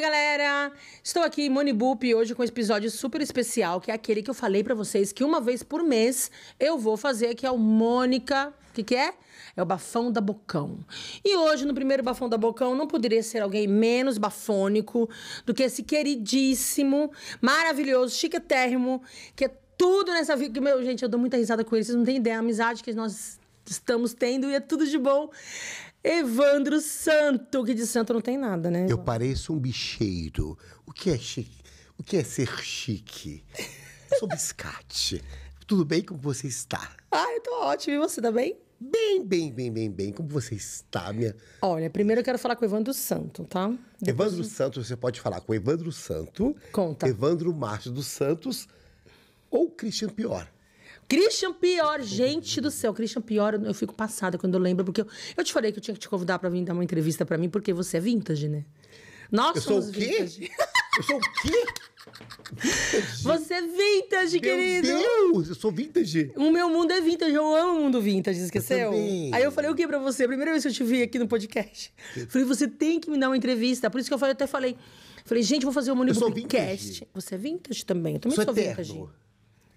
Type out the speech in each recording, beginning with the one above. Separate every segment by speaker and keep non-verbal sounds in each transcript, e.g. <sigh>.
Speaker 1: Oi, galera! Estou aqui em Monibup hoje com um episódio super especial, que é aquele que eu falei para vocês que uma vez por mês eu vou fazer, que é o Mônica. O que, que é? É o Bafão da Bocão. E hoje, no primeiro Bafão da Bocão, não poderia ser alguém menos bafônico do que esse queridíssimo, maravilhoso, chiquetérrimo, que é tudo nessa vida. Meu, gente, eu dou muita risada com ele, vocês não têm ideia a amizade que nós estamos tendo e é tudo de bom. Evandro Santo, que de santo não tem nada, né?
Speaker 2: Eu pareço um bicheiro. O que é chique? O que é ser chique? Eu sou biscate. Tudo bem? Como você está? Ah, eu tô ótimo. E você, tá bem? Bem, bem, bem, bem, Como você está, minha? Olha, primeiro eu quero falar com o Evandro Santo, tá? Depois... Evandro Santo, você pode falar com o Evandro Santo. Conta. Evandro Márcio dos Santos ou Christian Pior.
Speaker 1: Christian Pior, gente do céu, Christian Pior, eu fico passada quando eu lembro, porque eu, eu te falei que eu tinha que te convidar para vir dar uma entrevista para mim, porque você é vintage, né? Nós eu somos sou o quê?
Speaker 2: vintage. Eu sou o quê? Vintage.
Speaker 1: Você é vintage,
Speaker 2: meu querido! Meu Deus, eu sou vintage!
Speaker 1: O meu mundo é vintage, eu amo o mundo vintage, esqueceu? Eu Aí eu falei o que pra você? A primeira vez que eu te vi aqui no podcast. Falei, você tem que me dar uma entrevista. Por isso que eu até falei. Falei, gente, vou fazer um único podcast. Você é vintage também, eu também sou, sou vintage.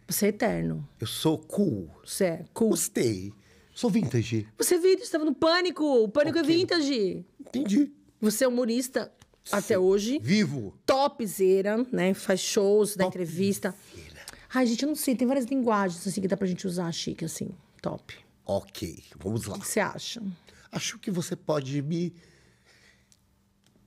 Speaker 1: Você é eterno.
Speaker 2: Eu sou cool. Você é cool. Gostei. Sou vintage.
Speaker 1: Você é vintage, estava no pânico. O pânico é okay. é vintage. Entendi. Você é humorista Sim. até hoje. Vivo. Topzera, né? Faz shows, dá entrevista. Ai, gente, eu não sei. Tem várias linguagens assim que dá pra gente usar chique, assim. Top.
Speaker 2: Ok, vamos lá. O que você acha? Acho que você pode me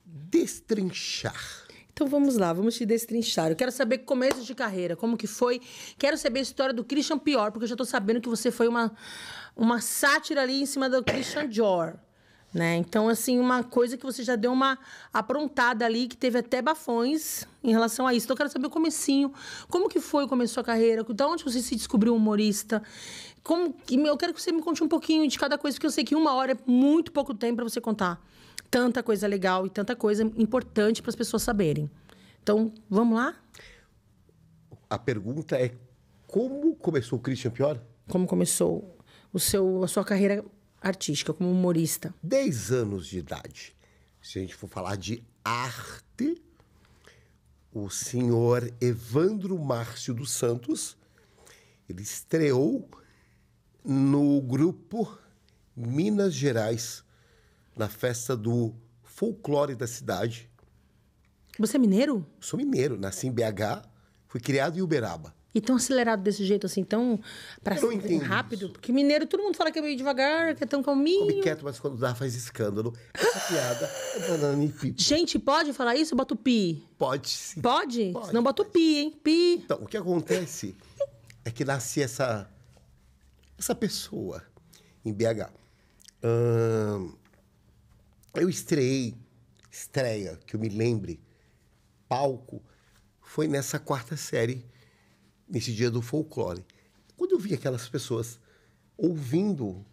Speaker 1: destrinchar então vamos lá, vamos te destrinchar. Eu quero saber começo de carreira, como que foi. Quero saber a história do Christian Pior, porque eu já tô sabendo que você foi uma, uma sátira ali em cima do Christian Dior. Né? Então, assim, uma coisa que você já deu uma aprontada ali, que teve até bafões em relação a isso. Então, eu quero saber o comecinho, como que foi, começou a carreira, da onde você se descobriu humorista, como... Eu quero que você me conte um pouquinho de cada coisa, porque eu sei que uma hora é muito pouco tempo para você contar tanta coisa legal e tanta coisa importante para as pessoas saberem. Então, vamos lá?
Speaker 2: A pergunta é como começou o Christian Pior?
Speaker 1: Como começou o seu, a sua carreira
Speaker 2: artística como humorista? 10 anos de idade. Se a gente for falar de arte, o senhor Evandro Márcio dos Santos, ele estreou no grupo Minas Gerais na festa do folclore da cidade. Você é mineiro? Sou mineiro, nasci em BH, fui criado em Uberaba. E tão
Speaker 1: acelerado desse jeito, assim, tão pra eu entendo. rápido? Isso. Porque mineiro, todo mundo fala que é meio devagar, que é tão
Speaker 2: calminho. Come quieto, mas quando dá, faz escândalo. Essa piada é banana e pipi. Gente, pode falar isso? Bota o pi. Pode, sim. Pode? pode Senão bota o pi, hein? Pi. Então, o que acontece é que nasci essa, essa pessoa em BH. Hum, eu estreiei, estreia, que eu me lembre, palco, foi nessa quarta série, nesse dia do folclore. Quando eu vi aquelas pessoas ouvindo uh,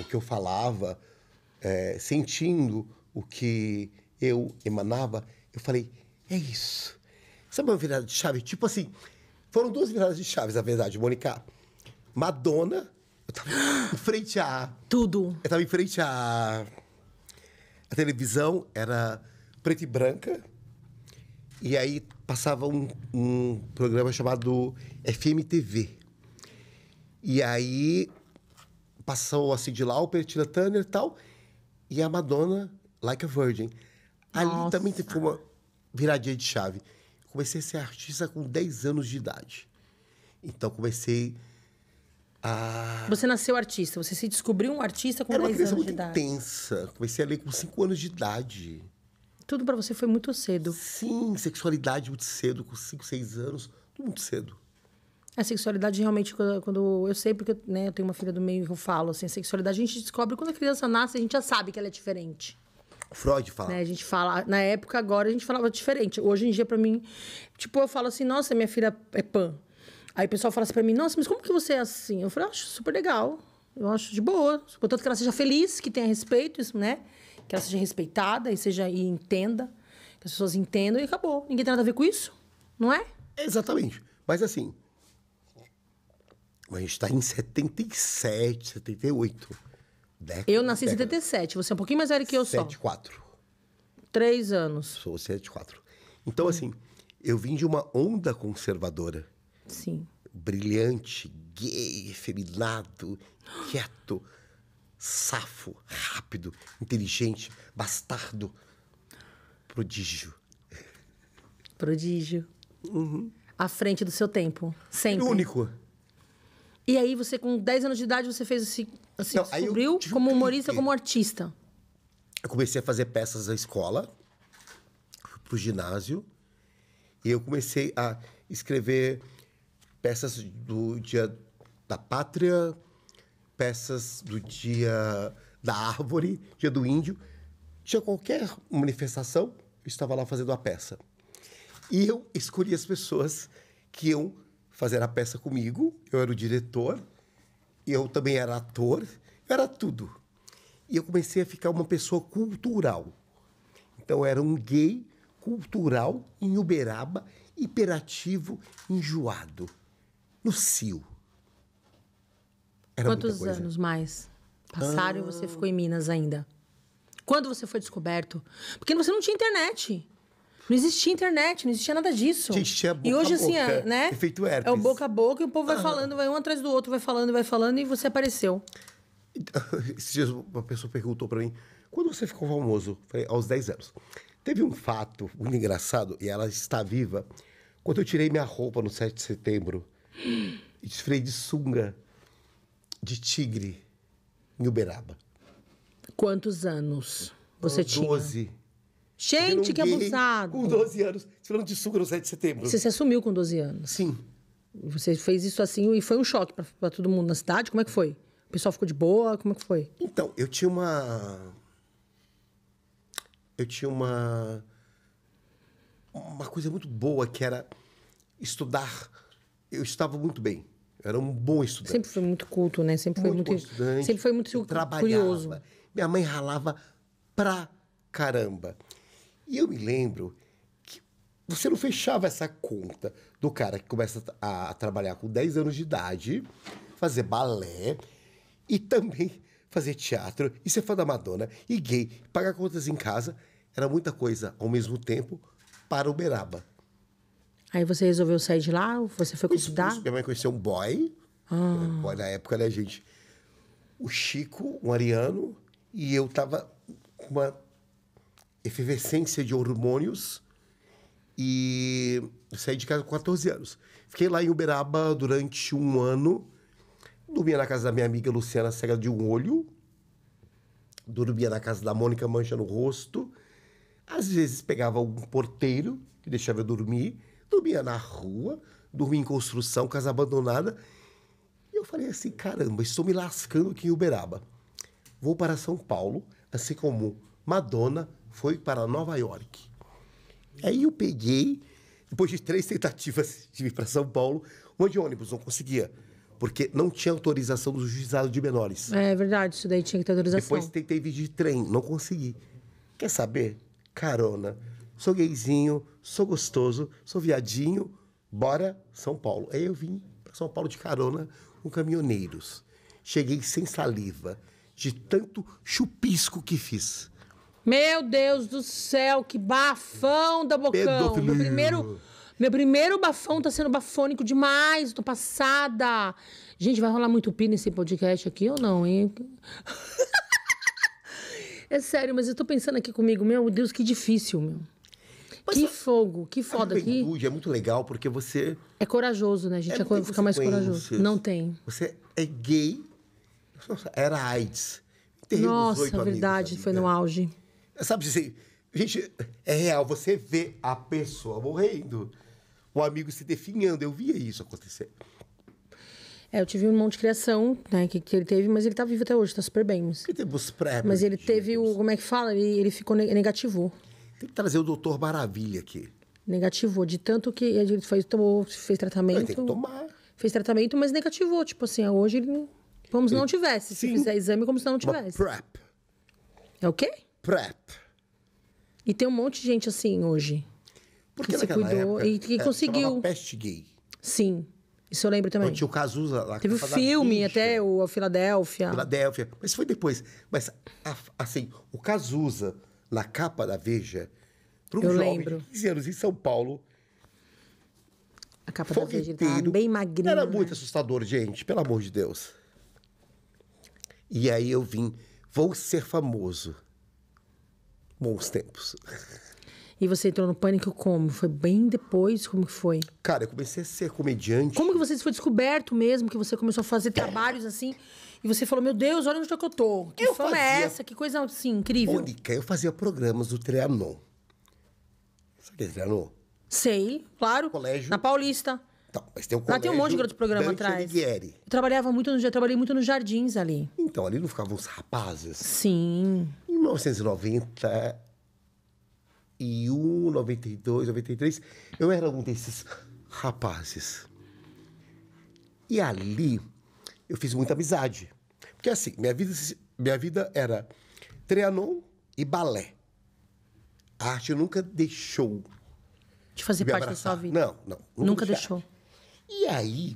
Speaker 2: o que eu falava, uh, sentindo o que eu emanava, eu falei, é isso. Sabe uma virada de chave? Tipo assim, foram duas viradas de chaves, na verdade, Mônica. Madonna, eu tava em frente a... Tudo. Eu tava em frente a a televisão era preta e branca. E aí passava um, um programa chamado FMTV. E aí passou a Cyndi Lauper, Tina Turner e tal. E a Madonna, Like a Virgin. Ali Nossa. também foi uma viradinha de chave. Comecei a ser artista com 10 anos de idade. Então comecei ah.
Speaker 1: Você nasceu artista, você se descobriu um artista com 10 anos de idade. Era uma criança muito
Speaker 2: intensa. Comecei a ler com 5 anos de idade.
Speaker 1: Tudo para você foi muito cedo. Sim,
Speaker 2: sexualidade muito cedo, com 5, 6 anos, tudo muito cedo.
Speaker 1: A sexualidade realmente, quando, eu sei, porque né, eu tenho uma filha do meio e eu falo, assim, a sexualidade a gente descobre quando a criança nasce, a gente já sabe que ela é diferente.
Speaker 2: Freud fala. Né, a
Speaker 1: gente fala, na época agora a gente falava diferente. Hoje em dia, para mim, tipo, eu falo assim, nossa, minha filha é pan. Aí o pessoal fala assim pra mim, nossa, mas como que você é assim? Eu falei, ah, acho super legal. Eu acho de boa. Portanto, que ela seja feliz, que tenha respeito, isso, né? Que ela seja respeitada e seja e entenda. Que as pessoas entendam e acabou. Ninguém tem nada a ver com isso, não é? Exatamente.
Speaker 2: Mas assim, a gente está em 77, 78. Década, eu nasci em
Speaker 1: 77, você é um pouquinho mais velho que eu
Speaker 2: 74. só. 74. Três anos. Sou 74. Então, hum. assim, eu vim de uma onda conservadora. Sim. Brilhante, gay, efeminado, quieto, safo, rápido, inteligente, bastardo. Prodígio.
Speaker 1: Prodígio. Uhum. À frente do seu tempo. Sempre. É único. E aí você, com 10 anos de idade, você fez assim, assim Não, descobriu como humorista, que... como artista.
Speaker 2: Eu comecei a fazer peças na escola, fui pro ginásio, e eu comecei a escrever peças do Dia da Pátria, peças do Dia da Árvore, Dia do Índio. Tinha qualquer manifestação, eu estava lá fazendo a peça. E eu escolhi as pessoas que iam fazer a peça comigo. Eu era o diretor, eu também era ator, eu era tudo. E eu comecei a ficar uma pessoa cultural. Então, eu era um gay cultural em Uberaba, hiperativo, enjoado. No CIO. Era Quantos anos mais passaram ah. e você
Speaker 1: ficou em Minas ainda? Quando você foi descoberto? Porque você não tinha internet. Não existia internet, não existia nada disso. boca E hoje, a boca, assim, é, né? É o boca a boca e o povo vai ah. falando, vai um atrás do outro, vai falando, vai falando e você apareceu.
Speaker 2: <laughs> Esses dias uma pessoa perguntou para mim, quando você ficou famoso? Falei, aos 10 anos. Teve um fato muito engraçado, e ela está viva, quando eu tirei minha roupa no 7 de setembro Desfrei de sunga de tigre em Uberaba.
Speaker 1: Quantos anos
Speaker 2: você Com tinha? 12.
Speaker 1: Gente, um que abusado. Com 12 anos,
Speaker 2: falando de sunga no 7 de setembro. Você se
Speaker 1: assumiu com 12 anos? Sim. Você fez isso assim e foi um choque para todo mundo na cidade? Como é que foi? O pessoal ficou de boa? Como é que foi?
Speaker 2: Então, eu tinha uma. Eu tinha uma. Uma coisa muito boa que era estudar eu estava muito bem. Era um bom estudante. Sempre
Speaker 1: foi muito culto, né? Sempre foi muito, muito estudante. Sempre foi muito curioso.
Speaker 2: Minha mãe ralava pra caramba. E eu me lembro que você não fechava essa conta do cara que começa a, a trabalhar com 10 anos de idade, fazer balé e também fazer teatro e ser fã da Madonna e gay, pagar contas em casa. Era muita coisa ao mesmo tempo para Uberaba.
Speaker 1: Aí você resolveu sair de lá? Você foi convidar?
Speaker 2: Minha mãe conheceu um boy. Ah. boy na época, né, gente? O Chico, um ariano, e eu tava com uma efervescência de hormônios e saí de casa com 14 anos. Fiquei lá em Uberaba durante um ano. Dormia na casa da minha amiga Luciana Cega de um olho. Dormia na casa da Mônica Mancha no rosto. Às vezes pegava um porteiro que deixava eu dormir dormia na rua, dormia em construção, casa abandonada. E eu falei assim: caramba, estou me lascando aqui em Uberaba. Vou para São Paulo, assim como Madonna foi para Nova York. Aí eu peguei, depois de três tentativas de ir para São Paulo, uma de ônibus, não conseguia. Porque não tinha autorização dos juizados de menores.
Speaker 1: É verdade, isso daí tinha que ter autorização. Depois
Speaker 2: tentei vir de trem, não consegui. Quer saber? Carona sou gayzinho, sou gostoso, sou viadinho, bora São Paulo. Aí eu vim para São Paulo de carona com caminhoneiros. Cheguei sem saliva, de tanto chupisco que fiz.
Speaker 1: Meu Deus do céu, que bafão da bocão. Meu primeiro, meu primeiro bafão tá sendo bafônico demais, tô passada. Gente, vai rolar muito pi nesse podcast aqui ou não, hein? <laughs> é sério, mas eu tô pensando aqui comigo, meu Deus, que difícil, meu.
Speaker 2: Mas que fogo, que foda. aqui! é muito legal porque você...
Speaker 1: É corajoso, né, A gente? É, é fica mais corajoso. Não tem.
Speaker 2: Você é gay. Nossa, era AIDS. Nossa, verdade,
Speaker 1: assim, foi né? no auge.
Speaker 2: Sabe, assim, gente, é real. Você vê a pessoa morrendo, o amigo se definhando. Eu via isso acontecer.
Speaker 1: É, eu tive um monte de criação, né, que, que ele teve, mas ele tá vivo até hoje, tá super bem. Mas, que
Speaker 2: temos pré Mas ele
Speaker 1: teve o, como é que fala? Ele, ele ficou negativou.
Speaker 2: Tem que trazer o doutor Maravilha aqui.
Speaker 1: Negativou, de tanto que ele fez, tomou, fez tratamento. tem que tomar. Fez tratamento, mas negativou. Tipo assim, hoje ele não. Como se não tivesse. Sim. Se fizer exame, como se não tivesse. Uma PrEP. É o quê? PrEP. E tem um monte de gente assim hoje. Porque que se cuidou época, e que é, conseguiu. peste gay. Sim. Isso eu lembro também. Quando tinha
Speaker 2: o Cazuza lá. Teve o filme
Speaker 1: até, o a Filadélfia.
Speaker 2: Filadélfia. Mas foi depois. Mas, assim, o Cazuza na capa da Veja para um Eu jovem lembro. de 15 anos em São Paulo. A capa da Veja tá bem magrinha. Era né? muito assustador, gente, pelo amor de Deus. E aí eu vim, vou ser famoso. Bons tempos.
Speaker 1: E você entrou no pânico como? Foi bem depois? Como que foi?
Speaker 2: Cara, eu comecei a ser comediante.
Speaker 1: Como que você foi descoberto mesmo? Que você começou a fazer trabalhos assim e você falou, meu Deus, olha onde é que eu tô. Que eu é fazia... é essa? Que coisa assim, incrível. Mônica,
Speaker 2: eu fazia programas do Trianon. Sabe o que é Trianon?
Speaker 1: Sei, claro. Colégio. Na Paulista.
Speaker 2: Então, mas tem um colégio. Lá tem um monte de outro programa Dante atrás. Alighieri.
Speaker 1: Eu trabalhava muito no, trabalhei muito nos jardins ali.
Speaker 2: Então, ali não ficavam os rapazes? Sim. Em 1991, 92, 93, eu era um desses rapazes. E ali eu fiz muita amizade. Porque assim, minha vida, minha vida era trianon e balé. A arte nunca deixou. De fazer parte abraçar. da sua vida? Não, não. Nunca, nunca deixou. E aí,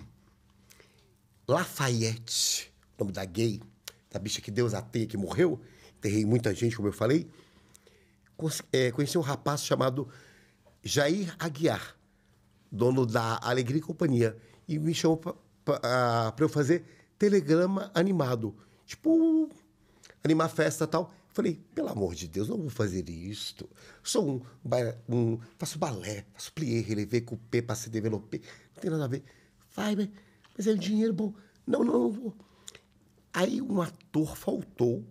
Speaker 2: Lafayette, nome da gay, da bicha que Deus ateia, que morreu, enterrei muita gente, como eu falei, eh, conheci um rapaz chamado Jair Aguiar, dono da Alegria e Companhia, e me chamou para ah, eu fazer telegrama animado. Tipo, animar festa e tal. Falei, pelo amor de Deus, não vou fazer isto. Sou um, um faço balé, faço plié, relevé, coupé, se développé. Não tem nada a ver. Vai, mas é um dinheiro bom. Não, não, não vou. Aí um ator faltou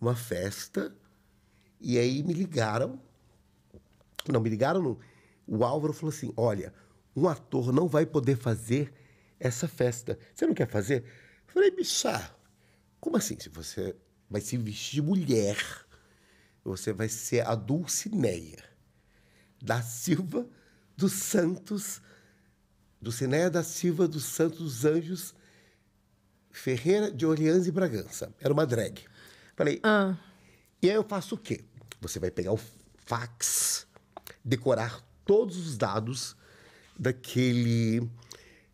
Speaker 2: uma festa e aí me ligaram. Não, me ligaram não. O Álvaro falou assim, olha, um ator não vai poder fazer essa festa. Você não quer fazer? Falei, bicha, como assim? Se você vai se vestir de mulher, você vai ser a Dulcineia da Silva dos Santos, Dulcineia da Silva dos Santos dos Anjos Ferreira de Orleans e Bragança. Era uma drag. Falei, ah. e aí eu faço o quê? Você vai pegar o fax, decorar todos os dados daquele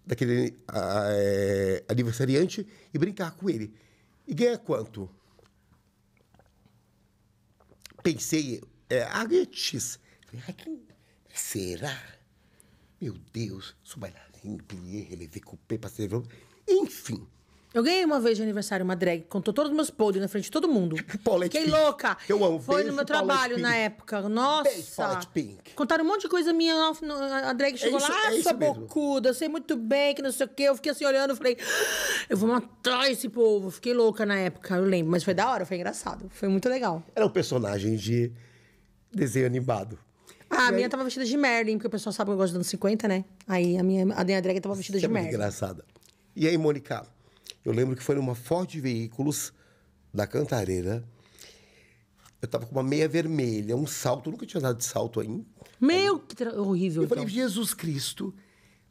Speaker 2: daquele a, é, aniversariante e brincar com ele. E ganha quanto? Pensei, é, ah, ganha X. Falei, será? Meu Deus, sou bailarina, plié, relevei, cupê, passei, enfim.
Speaker 1: Eu ganhei uma vez de aniversário uma drag, contou todos os meus podres na frente de todo mundo.
Speaker 2: <laughs> Paulette Fiquei Pink. louca. Eu amo. Foi Beijo, no meu trabalho na
Speaker 1: época. Nossa. Beijo, Pink. Contaram um monte de coisa minha. A drag é chegou isso, lá, é ah, bocuda, eu sei muito bem que não sei o quê. Eu fiquei assim olhando, falei, ah, eu vou matar esse povo. Fiquei louca na época, eu lembro. Mas foi da hora, foi
Speaker 2: engraçado. Foi muito legal. Era um personagem de desenho animado.
Speaker 1: Ah, a minha tava vestida de Merlin, porque o pessoal sabe que eu gosto dos anos 50, né? Aí a minha, a minha drag tava vestida de é Merlin.
Speaker 2: engraçada. E aí, Mônica? Eu lembro que foi numa Ford Veículos da Cantareira. Eu tava com uma meia vermelha, um salto. Eu nunca tinha dado de salto ainda. Meu, aí, que tra... horrível. Eu então. falei, Jesus Cristo.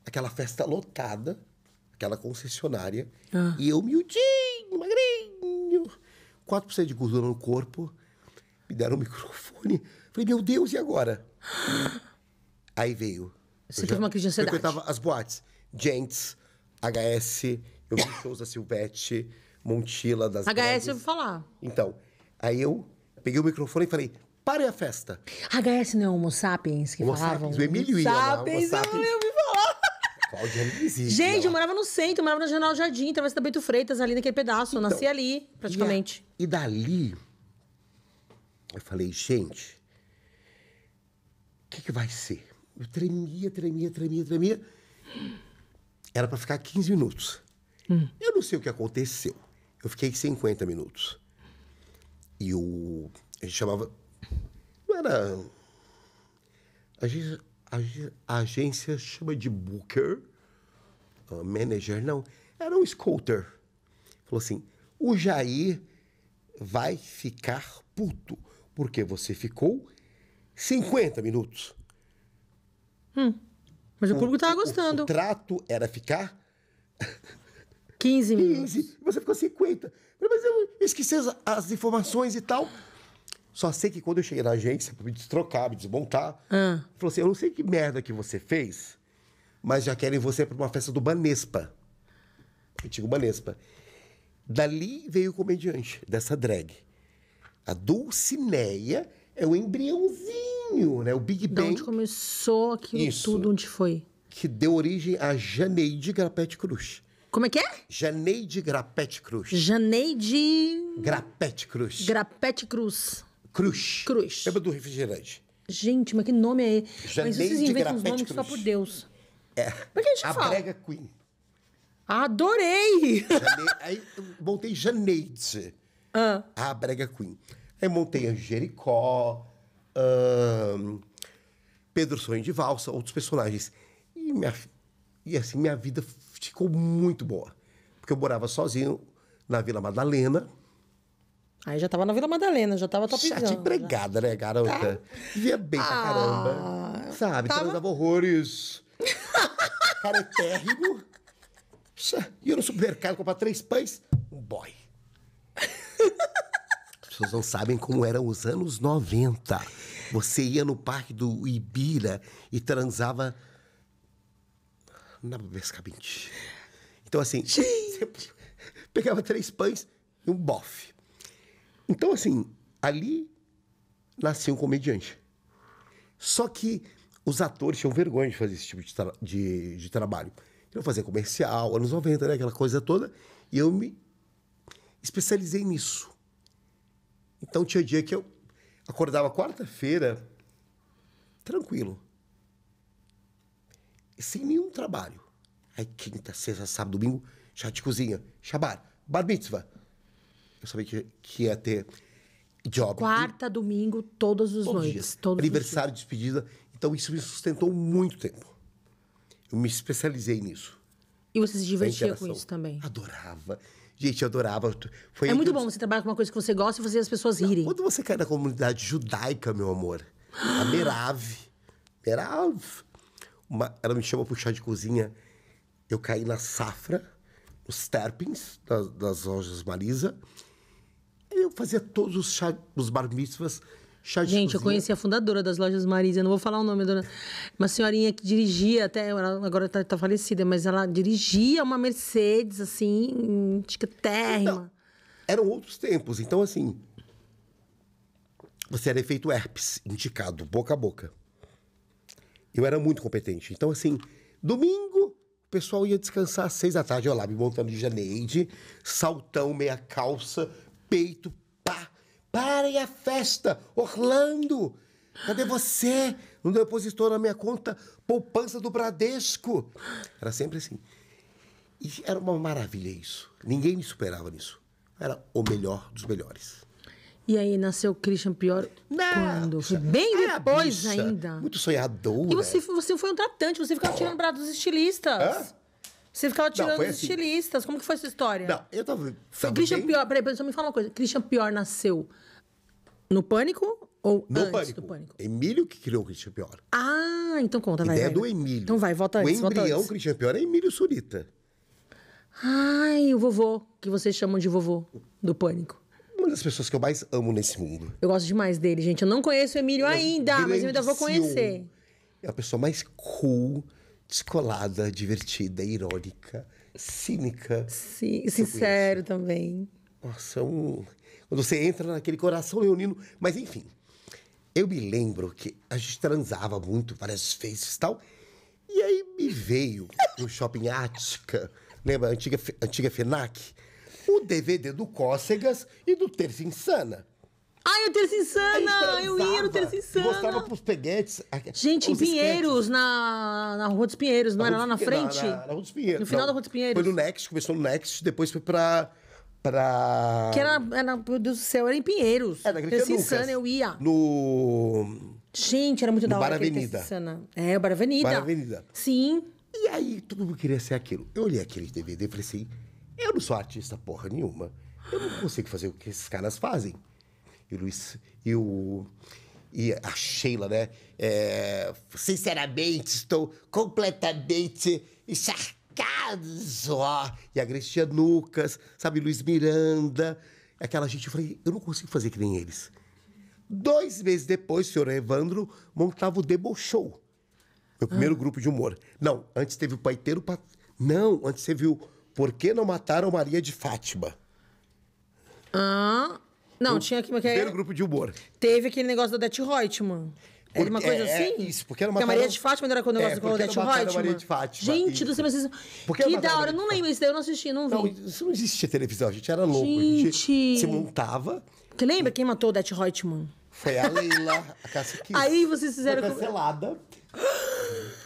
Speaker 2: Aquela festa lotada, aquela concessionária. Ah. E eu miudinho, magrinho. 4% de gordura no corpo. Me deram um microfone. Falei, meu Deus, e agora? aí veio. Você eu teve uma crise de ansiedade. Eu as boates. Gents, HS... Eu vi shows da Silvete, Montila, das HS drags. eu vou falar. Então, aí eu peguei o microfone e falei, parem a festa.
Speaker 1: HS não é Homo sapiens
Speaker 2: que Homo falavam? sapiens, o Emílio ia lá, Homo Sapiens, eu ouvi falar. existe.
Speaker 1: Gente, eu morava no centro, eu morava na General Jardim, através da Beto Freitas, ali naquele pedaço. eu então, nasci ali, praticamente.
Speaker 2: E, a- e dali, eu falei, gente, o que, que vai ser? Eu tremia, tremia, tremia, tremia. Era pra ficar 15 minutos. Hum. Eu não sei o que aconteceu. Eu fiquei 50 minutos. E o. A gente chamava. Não era. A agência chama de booker, uh, manager, não. Era um scouter. Falou assim: o Jair vai ficar puto, porque você ficou 50 minutos. Hum, mas o, o público estava gostando. O, o trato era ficar 15 minutos. 15, você ficou 50. Mas eu esqueci as, as informações e tal. Só sei que quando eu cheguei na agência pra me destrocar, me desmontar, ah. falou assim: eu não sei que merda que você fez, mas já querem você pra uma festa do Banespa. Antigo Banespa. Dali veio o comediante, dessa drag. A Dulcineia é o embriãozinho, né? O Big Bang. De onde começou aquilo Isso, tudo, onde foi? Que deu origem a Janeide Grapete Cruz. Como é que é? Janeide Grapete Cruz.
Speaker 1: Janeide...
Speaker 2: Grapete Cruz.
Speaker 1: Grapete Cruz.
Speaker 2: Cruz. Cruz. Lembra do refrigerante?
Speaker 1: Gente, mas que nome é esse? Janeide mas vocês inventam os nomes Cruz. só por Deus.
Speaker 2: É. Por que a gente a fala? Brega Queen. Adorei! Jane... Aí montei Janeide. Ah. A Brega Queen. Aí montei a Jericó, Pedro Sonho de Valsa, outros personagens. E, minha... e assim, minha vida ficou muito boa. Porque eu morava sozinho na Vila Madalena. Aí já tava na Vila Madalena, já tava topzão. Chate tinha empregada, né, garota? Tá. Via bem ah, pra caramba. Sabe, tava... transava horrores. <laughs> Cara é térrimo. E eu no supermercado comprar três pães, um boy. As pessoas não sabem como eram os anos 90. Você ia no parque do Ibira e transava na nababescamente. Então, assim, você <laughs> pegava três pães e um bofe. Então, assim, ali nascia um comediante. Só que os atores tinham vergonha de fazer esse tipo de, tra de, de trabalho. Eu fazia comercial, anos 90, né? Aquela coisa toda. E eu me especializei nisso. Então tinha dia que eu acordava quarta-feira tranquilo sem nenhum trabalho. Aí quinta, sexta, sábado, domingo, chá de cozinha, shabar, bar mitzvah. Eu sabia que, que ia ter job.
Speaker 1: Quarta, e... domingo, todas as noites.
Speaker 2: Dias. Todos Aniversário, dias. despedida. Então isso me sustentou muito tempo. Eu me especializei nisso.
Speaker 1: E você se divertia com isso também?
Speaker 2: Adorava. Gente, adorava. Foi é muito eu... bom você trabalhar com uma coisa que você gosta e fazer as pessoas Não, rirem. Quando você cai na comunidade judaica, meu amor, a Merav, <gasps> Merav, uma, ela me chama pro chá de cozinha. Eu caí na safra, nos terpins das, das lojas Marisa. Eu fazia todos os chá, os bar chá de Gente, cozinha. eu conheci
Speaker 1: a fundadora das lojas Marisa, não vou falar o nome, dona. Uma senhorinha que dirigia, até ela agora tá, tá falecida, mas ela dirigia uma Mercedes, assim, térrima.
Speaker 2: eram outros tempos, então assim. Você era efeito herpes, indicado, boca a boca eu era muito competente. Então, assim, domingo, o pessoal ia descansar às seis da tarde. Olha lá me montando de janeide, saltão, meia calça, peito, pá. Parem a festa! Orlando! Cadê você? Não depositou na minha conta poupança do Bradesco. Era sempre assim. E era uma maravilha isso. Ninguém me superava nisso. Era o melhor dos melhores.
Speaker 1: E aí nasceu o Christian Pior quando? Foi bem é depois bicha, ainda. Muito
Speaker 2: sonhador. E você,
Speaker 1: você foi um tratante, você ficava tirando braço dos estilistas. Hã? Você ficava tirando não, assim. estilistas. Como que foi essa história? Não, eu tava. Foi Christian bem? Pior. Peraí, só me fala uma coisa. Christian Pior nasceu no Pânico ou no antes pânico. do Pânico?
Speaker 2: Emílio que criou o Christian Pior.
Speaker 1: Ah, então conta, vai. Ideia do Emílio. Então vai, volta antes. O embrião Christian
Speaker 2: Pior é Emílio Surita.
Speaker 1: Ai, o vovô, que vocês chamam de vovô do Pânico
Speaker 2: uma das pessoas que eu mais amo nesse mundo.
Speaker 1: Eu gosto demais dele, gente. Eu não conheço o Emílio é ainda, mas eu ainda vou conhecer.
Speaker 2: É a pessoa mais cool, descolada, divertida, irônica, cínica. Sim, sincero
Speaker 1: também.
Speaker 2: Nossa, um... quando você entra naquele coração leonino. Mas enfim, eu me lembro que a gente transava muito, várias vezes e tal. E aí me veio no <laughs> shopping Ática, lembra? Antiga, antiga FENAC o DVD do Cócegas e do Terça Insana.
Speaker 1: Ai, o Terça Insana! Eu ia no Terça Insana! Mostrava
Speaker 2: pros peguetes. Gente, em Pinheiros,
Speaker 1: na, na Rua dos Pinheiros, não na era lá na frente? Na, na, na, Rua dos Pinheiros. No final não, da
Speaker 2: Rua dos Pinheiros. Foi no Next, começou no Next, depois foi pra. pra... Que era,
Speaker 1: era. Meu Deus do céu, era em Pinheiros. É, naquele Terça Insana eu ia.
Speaker 2: No. Gente, era muito no da hora. Bar Avenida.
Speaker 1: É, o Bar Avenida. Bar
Speaker 2: Avenida. Sim. E aí, todo mundo queria ser aquilo. Eu olhei aquele DVD e falei assim eu não sou artista porra nenhuma. Eu não consigo fazer o que esses caras fazem. E o Luiz. E, o, e a Sheila, né? É, sinceramente, estou completamente encharcado ó. E a Cristiana Lucas, sabe? Luiz Miranda. Aquela gente. Eu falei, eu não consigo fazer que nem eles. Dois meses depois, o senhor Evandro montava o show. Meu primeiro ah. grupo de humor. Não, antes teve o Paiteiro. Pa... Não, antes teve o por que não mataram Maria de Fátima?
Speaker 1: Ah. Não, o tinha que. Primeiro grupo de humor. Teve aquele negócio da Death Reutemann. Porque, era uma coisa é, assim? Isso, porque era uma. É, porque a Maria de Fátima não era quando o negócio é, da Death Reutemann? Maria de Fátima. Gente do céu, vocês. Porque que da hora, eu não lembro isso daí, eu não assisti, não vi. Não,
Speaker 2: isso não existia televisão, a gente era louco. Gente. A gente se montava. Que
Speaker 1: lembra quem matou o Death Reutemann?
Speaker 2: Foi a Leila, a Cassia
Speaker 1: Aí vocês fizeram. Foi cancelada. <gasps> <gasps>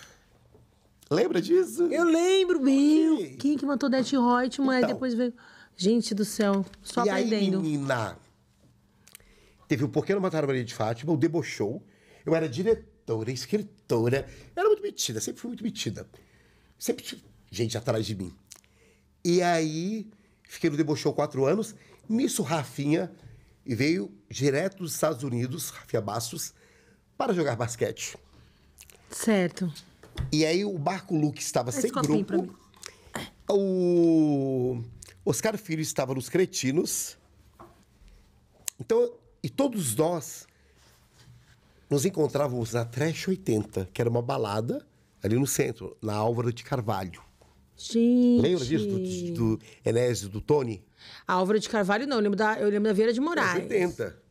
Speaker 1: Lembra disso? Eu lembro, bem Okay. Quem que matou Death Reutemann? Então, aí depois veio. Gente do céu, só e aprendendo. Aí,
Speaker 2: menina, teve o Porquê Não Mataram Maria de Fátima, o Debochou. Eu era diretora, escritora. Eu era muito metida, sempre fui muito metida. Sempre tive gente atrás de mim. E aí, fiquei no Debochou quatro anos. Nisso, Rafinha e veio direto dos Estados Unidos, Rafinha Bastos, para jogar basquete. Certo. E aí o Barco Luke estava sem grupo. O Oscar Filho estava nos Cretinos. Então, e todos nós nos encontrávamos na Trash 80, que era uma balada ali no centro, na Álvaro de Carvalho. Gente. Lembra disso? Do, do Enésio, do Tony?
Speaker 1: A Álvaro de Carvalho, não. Eu lembro da, eu lembro da Vieira de Moraes. 80.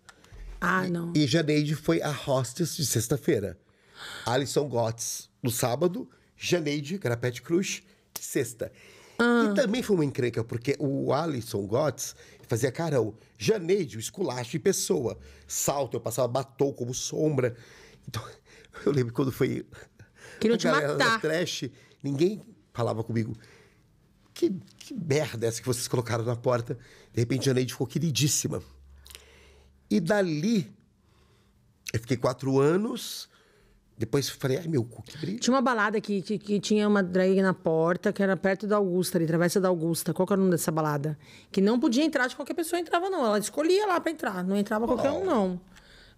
Speaker 1: Ah, não. E
Speaker 2: Janeide foi a hostess de sexta-feira. Alisson Gotts no sábado, Janeide Carapete Cruz sexta. Ah. E também foi uma encrenca, porque o Alisson Gotts fazia carão. Janeide, o esculacho e pessoa. Salto, eu passava, batou como sombra. Então, <laughs> eu lembro quando foi. Queriam te matar. Trash, ninguém falava comigo. Que, que merda essa que vocês colocaram na porta? De repente, Janeide ficou queridíssima. E dali, eu fiquei quatro anos depois falei, ai meu cu, que brilho.
Speaker 1: Tinha uma balada que, que, que, tinha uma drag na porta, que era perto da Augusta, ali, travessa da Augusta. Qual que era o nome dessa balada? Que não podia entrar, de qualquer pessoa entrava, não. Ela escolhia lá pra entrar, não
Speaker 2: entrava qualquer um, não.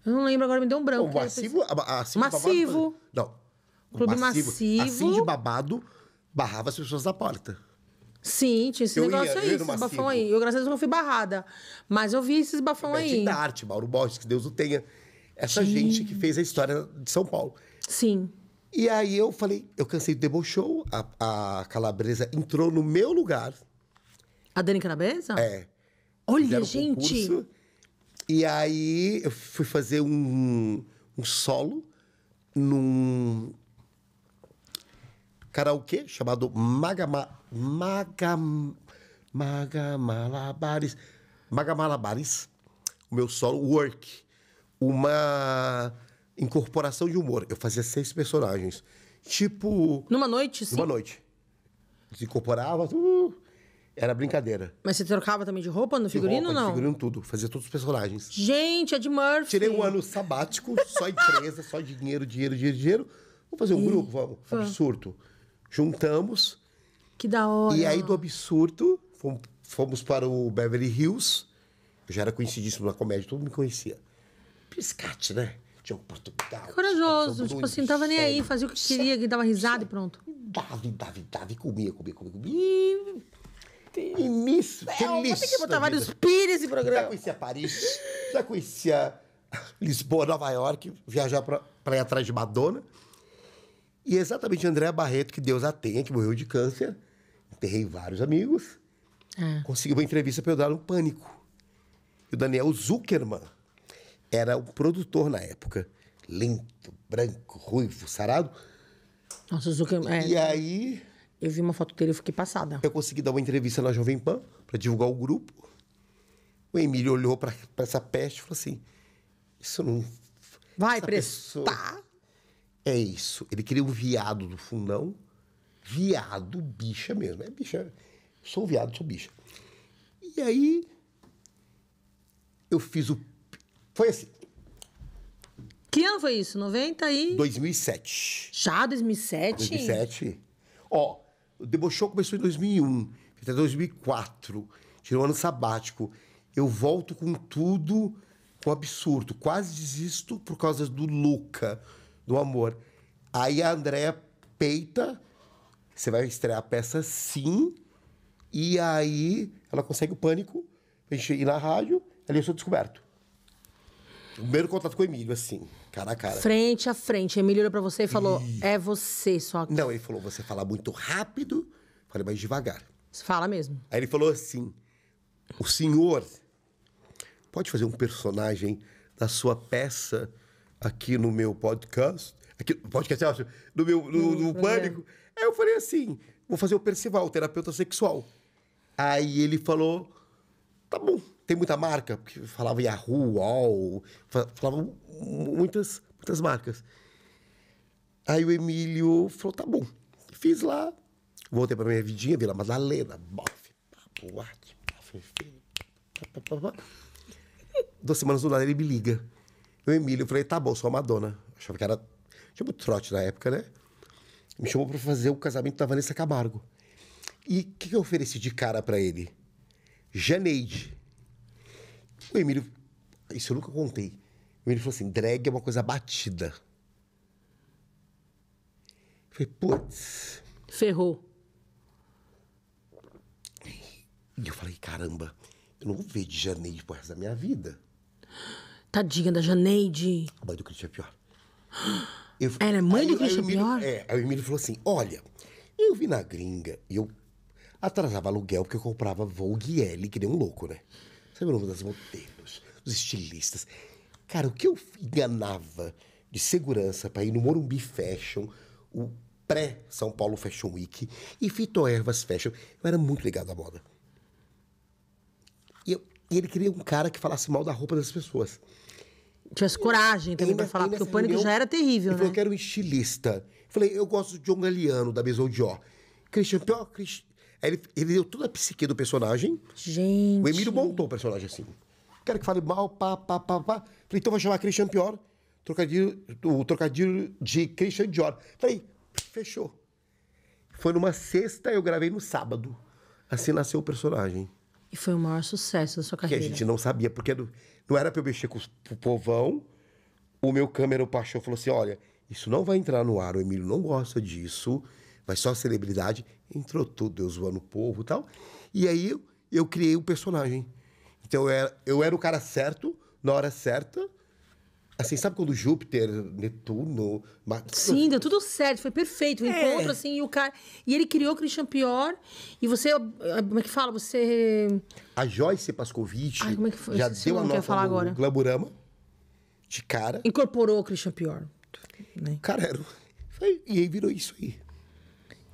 Speaker 2: Eu não lembro agora, me deu um branco. O massivo. Pensei... A, a, a, massivo. Babado, não.
Speaker 1: Clube massivo. massivo. Assim de
Speaker 2: babado, barrava as pessoas da porta.
Speaker 1: Sim, tinha esse eu negócio ia, aí, bafão aí. Eu, graças a Deus, não fui barrada. Mas eu vi esses bafão é aí. da
Speaker 2: arte, Mauro Borges, que Deus o tenha. Essa Sim. gente que fez a história de São Paulo. Sim. E aí eu falei, eu cansei do debochou, a, a Calabresa entrou no meu lugar. A Dani Calabresa? É. Olha, gente! Concurso, e aí eu fui fazer um, um solo num karaokê chamado Magama, Maga, Maga Malabares. Maga Malabares, o meu solo, Work. Uma incorporação de humor. Eu fazia seis personagens. Tipo. Numa noite, sim? Numa noite. incorporava, uh, era brincadeira. Mas você trocava também de roupa no figurino ou não? figurino tudo. Fazia todos os personagens. Gente, é de Murphy. Tirei um ano sabático, só empresa, só dinheiro, dinheiro, dinheiro, dinheiro. Vamos fazer um grupo, vamos. Foi. Absurdo. Juntamos. Que da hora. E aí, do absurdo, fomos, fomos para o Beverly Hills. Eu já era conhecidíssimo na comédia, todo mundo me conhecia. Piscate, né? Tiago Portugal.
Speaker 1: Corajoso, tipo assim, tava nem aí, fazia o que queria, que dava risada e pronto.
Speaker 2: dava, e dava, e dava, e comia, comia, comia,
Speaker 1: comia.
Speaker 2: Feliz, feliz. É, eu vou que botar vários pires em programa. Já conhecia Paris, já conhecia Lisboa, Nova York, viajar pra, ir atrás de Madonna. E é exatamente exatamente André Barreto, que Deus a tenha, que morreu de câncer. Enterrei vários amigos. É. uma entrevista para eu dar um pânico. E o Daniel Zuckerman, era o produtor na época. Lento, branco, ruivo, sarado.
Speaker 1: Nossa, Zuckerman. e é. aí. Eu vi uma foto dele e fiquei passada.
Speaker 2: Eu consegui dar uma entrevista na Jovem Pan para divulgar o grupo. O Emílio olhou para essa peste e falou assim: Isso não. Vai preço. tá É isso. Ele queria um viado do fundão. Viado, bicha mesmo. É bicha. Sou viado, sou bicha. E aí. Eu fiz o foi assim.
Speaker 1: Que ano foi isso? 90 e.
Speaker 2: 2007.
Speaker 1: Já, 2007? 2007.
Speaker 2: Ó, o Debochou começou em 2001, até 2004. Tirou um ano sabático. Eu volto com tudo, com absurdo. Quase desisto por causa do Luca, do amor. Aí a Andréa peita. Você vai estrear a peça sim. E aí ela consegue o pânico. A gente ir na rádio, ali eu sou descoberto. O primeiro contato com o Emílio, assim, cara a cara.
Speaker 1: Frente a frente. Emílio olhou pra você e falou:
Speaker 2: e... É você só. Que... Não, ele falou: Você fala muito rápido. Falei, mas devagar. fala mesmo. Aí ele falou assim: O senhor pode fazer um personagem da sua peça aqui no meu podcast? Aqui, podcast, no meu no, no, no Pânico? Aí eu falei assim: Vou fazer o Percival, o terapeuta sexual. Aí ele falou: Tá bom. Tem muita marca, porque falava Yahoo, UOL, falava muitas, muitas marcas. Aí o Emílio falou: tá bom. Fiz lá, voltei para minha vidinha, Vila Madalena, bofe, papo, arte, Duas semanas do lado ele me liga. o Emílio, eu falei: tá bom, sou a Madonna. achava que era tipo trote na época, né? Me chamou para fazer o casamento da Vanessa Camargo. E o que, que eu ofereci de cara para ele? Janeide. O Emílio, isso eu nunca contei. O Emílio falou assim: drag é uma coisa batida. Eu falei, putz. Ferrou. E eu falei, caramba, eu não vou ver de Janeide pro resto da minha vida.
Speaker 1: Tadinha da Janeide.
Speaker 2: A mãe do Cristian é pior. Eu, Era é mãe aí, do Cristian Pior? É, aí o Emílio falou assim: olha, eu vi na gringa e eu atrasava aluguel porque eu comprava Vogue L, que nem um louco, né? segurança das modelos, dos estilistas. Cara, o que eu enganava de segurança para ir no Morumbi Fashion, o pré-São Paulo Fashion Week e Fito Ervas Fashion, eu era muito ligado à moda. E, eu, e ele queria um cara que falasse mal da roupa das pessoas. Tivesse coragem também para falar, porque o pânico reunião, já era terrível, né? Falou, eu quero um estilista. Falei, eu gosto de John Galeano, da Maison Dior. Christian Pior, Christian... Ele, ele deu toda a psique do personagem. Gente. O Emílio montou o personagem assim. Quero que fale mal, pá, pá, pá, pá. Falei, então vai chamar Christian Pior, trocadilho, o trocadilho de Christian Dior. Falei, fechou. Foi numa sexta, eu gravei no sábado. Assim nasceu o personagem. E foi o maior
Speaker 1: sucesso da
Speaker 2: sua carreira. Que a gente não sabia, porque não era pra eu mexer com o povão. O meu câmera, o Paixão, falou assim: olha, isso não vai entrar no ar, o Emílio não gosta disso mas só celebridade. Entrou tudo, eu zoando o povo e tal. E aí eu, criei o um personagem. Então eu era, eu era o cara certo, na hora certa, Assim, sabe quando Júpiter, Netuno. Mas... Sim,
Speaker 1: deu tudo certo, foi perfeito. O é. encontro, assim, e o cara. E ele criou o Christian Pior. E você. Ah, como é que fala? Você.
Speaker 2: A Joyce Pascovitch Ai, como é que foi? já deu a nota falar no agora. De cara.
Speaker 1: Incorporou o Christian Pior. Né? Cara, era... e aí virou isso aí.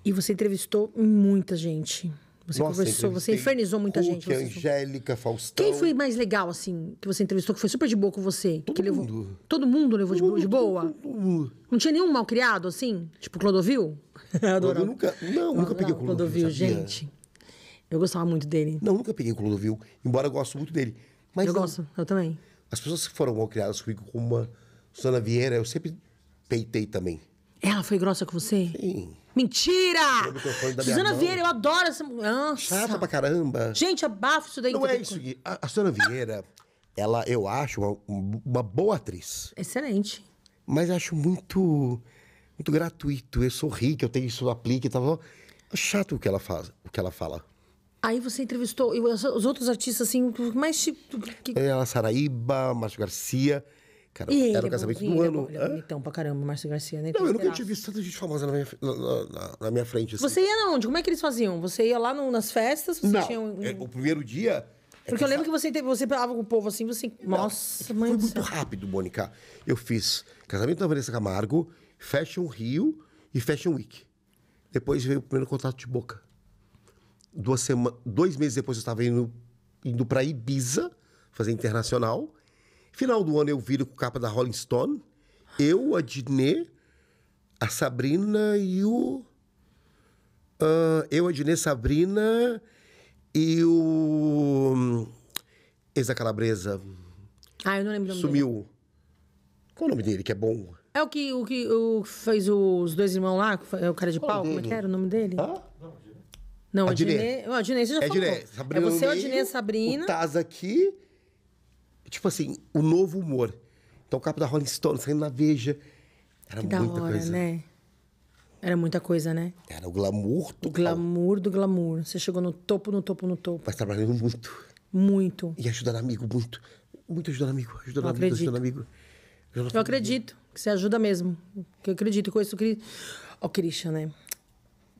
Speaker 1: E você entrevistou muita gente. Você Nossa, conversou, você infernizou muita Hulk, gente. Você...
Speaker 2: Angélica, Faustão. Quem foi
Speaker 1: mais legal, assim, que você entrevistou, que foi super de boa com você? Todo que levou... mundo. Todo mundo levou todo de, mundo, boa? Todo, mundo. Não tinha nenhum mal criado, assim? Tipo Clodovil?
Speaker 2: <laughs> Eu nunca, não, nunca não, peguei o Clodovil. Clodovil, gente. Eu gostava muito dele. Não, nunca peguei o Clodovil, embora eu gosto muito dele. Mas eu não, gosto, eu também. As pessoas que foram mal criadas comigo, como uma Susana Vieira, eu sempre peitei também. Ela foi grossa com você? Sim.
Speaker 1: Mentira! Suzana Vieira, eu adoro essa. mulher. Chata
Speaker 2: pra caramba.
Speaker 1: Gente, abafo isso daí. Não é isso,
Speaker 2: Gui. A, Suzana Vieira, ela, eu acho, uma, uma boa atriz. Excelente. Mas acho muito muito gratuito. Eu sou rico, eu tenho isso, aplique e tá tal. É chato o que ela faz, o que ela fala.
Speaker 1: Aí você entrevistou os outros artistas, assim, mais tipo... Que...
Speaker 2: Ela, Saraíba, Márcio Garcia... Cara, e era o é casamento é do ano. então é pra caramba, Márcio Garcia, né? Não, eu nunca tinha visto tanta gente famosa na minha, na, na, na minha frente. Assim. Você
Speaker 1: ia onde? Como é que eles faziam? Você ia lá no, nas festas? Você não, tinha um...
Speaker 2: é, o primeiro dia...
Speaker 1: É Porque eu lembro que você, você falava com o povo assim, você... Não, nossa, é
Speaker 2: mãe Foi muito céu. rápido, Mônica. Eu fiz casamento da Vanessa Camargo, Fashion Rio e Fashion Week. Depois veio o primeiro contato de boca. Duas sema... Dois meses depois eu estava indo, indo para Ibiza fazer internacional. Final do ano eu viro com capa da Rolling Stone. Eu, a Diné, a Sabrina e o. Uh, eu, a Dinê, Sabrina e o. exa Calabresa.
Speaker 1: Ah, eu não lembro nome Sumiu.
Speaker 2: Dele. Qual o nome dele que é bom?
Speaker 1: É o que, o que o, fez os dois irmãos lá, é o cara de Qual pau? Como é que era o nome dele? Hã?
Speaker 2: Não, a Diné,
Speaker 1: você já é falou. Adinê, é Sabrina é você, Adinê, Sabrina. O Taz
Speaker 2: aqui tipo assim, o novo humor. Então, o capo da Rolling Stone, saindo na Veja. Era que muita da hora, coisa.
Speaker 1: né? Era muita coisa, né?
Speaker 2: Era o glamour do o
Speaker 1: glamour. do glamour. Você chegou no topo,
Speaker 2: no topo, no topo. Mas trabalhando muito.
Speaker 1: Muito. E
Speaker 2: ajudando amigo, muito. Muito ajudando amigo, ajudando eu amigo, ajudando amigo. Ajudando eu família. acredito
Speaker 1: que você ajuda mesmo. Que eu acredito, com Ó, o Christian, né?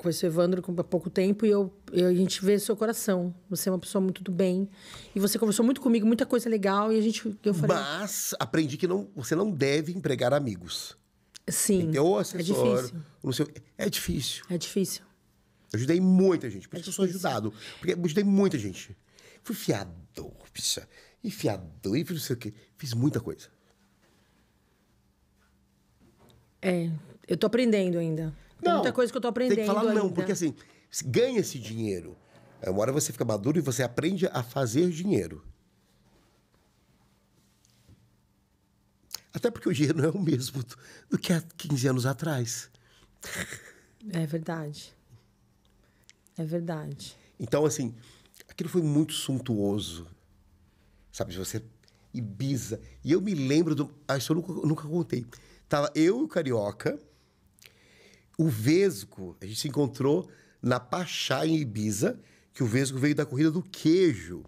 Speaker 1: conheci o Evandro há pouco tempo e eu, eu, a gente vê seu coração. Você é uma pessoa muito do bem. E você conversou muito comigo, muita coisa legal. E a gente. Eu falei,
Speaker 2: Mas aprendi que não, você não deve empregar amigos. Sim. Então, assessor, é difícil. Seu, é difícil. É difícil. ajudei muita gente. Por é isso que eu sou ajudado. Porque ajudei muita gente. Fui fiador, bicha. E fiador, e não sei o quê. Fiz muita coisa.
Speaker 1: É, eu tô aprendendo ainda. Não, muita coisa que eu tô aprendendo. Tem que falar ainda. não, porque assim,
Speaker 2: ganha esse dinheiro. É uma hora você fica maduro e você aprende a fazer dinheiro. Até porque o dinheiro não é o mesmo do, do que há 15 anos atrás.
Speaker 1: É verdade. É verdade.
Speaker 2: Então, assim, aquilo foi muito suntuoso. Sabe, você Ibiza. E eu me lembro do. acho que eu nunca, nunca contei. Tava eu e o Carioca o Vesgo, a gente se encontrou na Pachá, em Ibiza, que o Vesgo veio da corrida do queijo.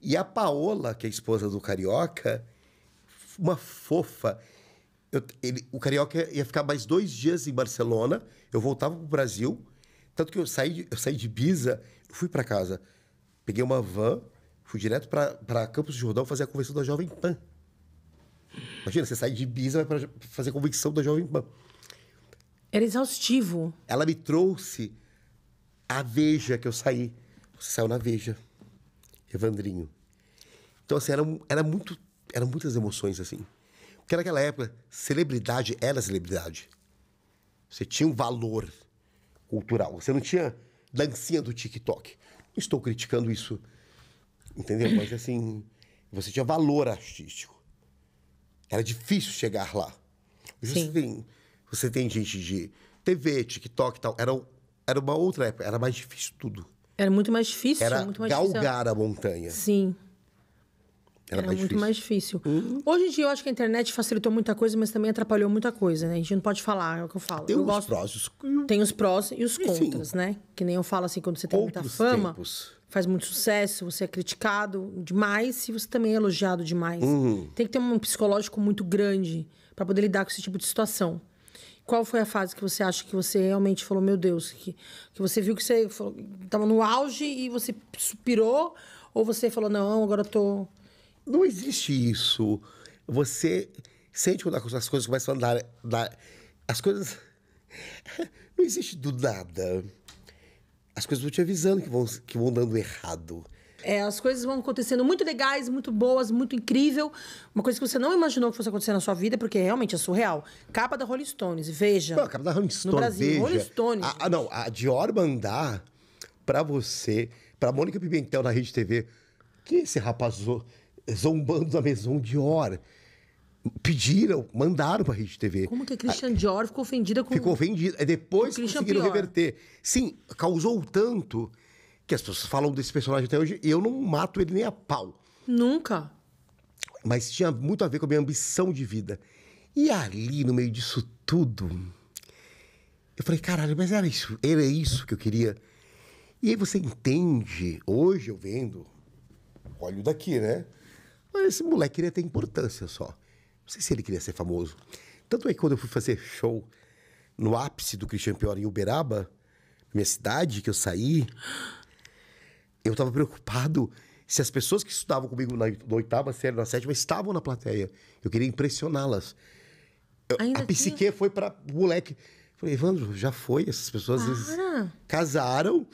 Speaker 2: E a Paola, que é a esposa do Carioca, uma fofa. Eu, ele, o Carioca ia ficar mais dois dias em Barcelona, eu voltava para o Brasil. Tanto que eu saí, eu saí de Ibiza, fui para casa, peguei uma van, fui direto para Campos de Jordão fazer a convenção da Jovem Pan. Imagina, você sai de Ibiza vai para fazer a convenção da Jovem Pan. Era exaustivo. Ela me trouxe a Veja que eu saí. Você saiu na Veja, Evandrinho. Então, assim, era, era muito, eram muitas emoções, assim. Porque naquela época, celebridade era celebridade. Você tinha um valor cultural. Você não tinha dancinha do TikTok. Não estou criticando isso, entendeu? Mas, assim, você tinha valor artístico. Era difícil chegar lá. Você Sim. Assim, você tem gente de TV, TikTok e tal. Era, era uma outra época, era mais difícil tudo. Era
Speaker 1: muito mais difícil. Era muito mais galgar difícil. a
Speaker 2: montanha. Sim. Era, era mais muito difícil. mais difícil. Uhum.
Speaker 1: Hoje em dia, eu acho que a internet facilitou muita coisa, mas também atrapalhou muita coisa, né? A gente não pode falar, é o que eu falo. Tem eu os gosto... prós.
Speaker 2: Os... Tem
Speaker 1: os prós e os contras, Sim. né? Que nem eu falo assim, quando você tem Outros muita fama, tempos. faz muito sucesso, você é criticado demais e você também é elogiado demais. Uhum. Tem que ter um psicológico muito grande para poder lidar com esse tipo de situação qual foi a fase que você acha que você realmente falou, meu Deus, que, que você viu que você estava no auge e você suspirou Ou você falou, não, agora eu tô.
Speaker 2: Não existe isso. Você sente quando as coisas começam a andar. andar as coisas. <laughs> Não existe do nada. As coisas vão te avisando que vão, que vão dando errado.
Speaker 1: É, as coisas vão acontecendo muito legais, muito boas, muito incrível. Uma coisa que você não imaginou que fosse acontecer na sua vida, porque realmente é surreal. Capa da Rolling Stones, veja.
Speaker 2: Não, a capa da Rolling Stones, No Brasil, veja. Rolling Stones. Ah, não, a Dior mandar pra você, pra Mônica Pimentel na Rede TV, que esse rapaz zombando da Maison Dior pediram, mandaram para a Rede TV. Como que a Christian Dior ficou ofendida com Ficou ofendida. é Depois que conseguiram Pior. reverter. Sim, causou tanto que as pessoas falam desse personagem até hoje, eu não mato ele nem a pau. Nunca. Mas tinha muito a ver com a minha ambição de vida. E ali, no meio disso tudo, eu falei, caralho, mas era isso, era isso que eu queria. E aí você entende, hoje eu vendo, olho daqui, né? Mas esse moleque queria ter importância só. Não sei se ele queria ser famoso. Tanto é que quando eu fui fazer show no ápice do Christian Pior em Uberaba, minha cidade, que eu saí, eu estava preocupado se as pessoas que estudavam comigo na, oitava série, na sétima, estavam na plateia. Eu queria impressioná-las. a que... Assim? psique foi para o moleque. Eu falei, Evandro, já foi. Essas pessoas vezes casaram.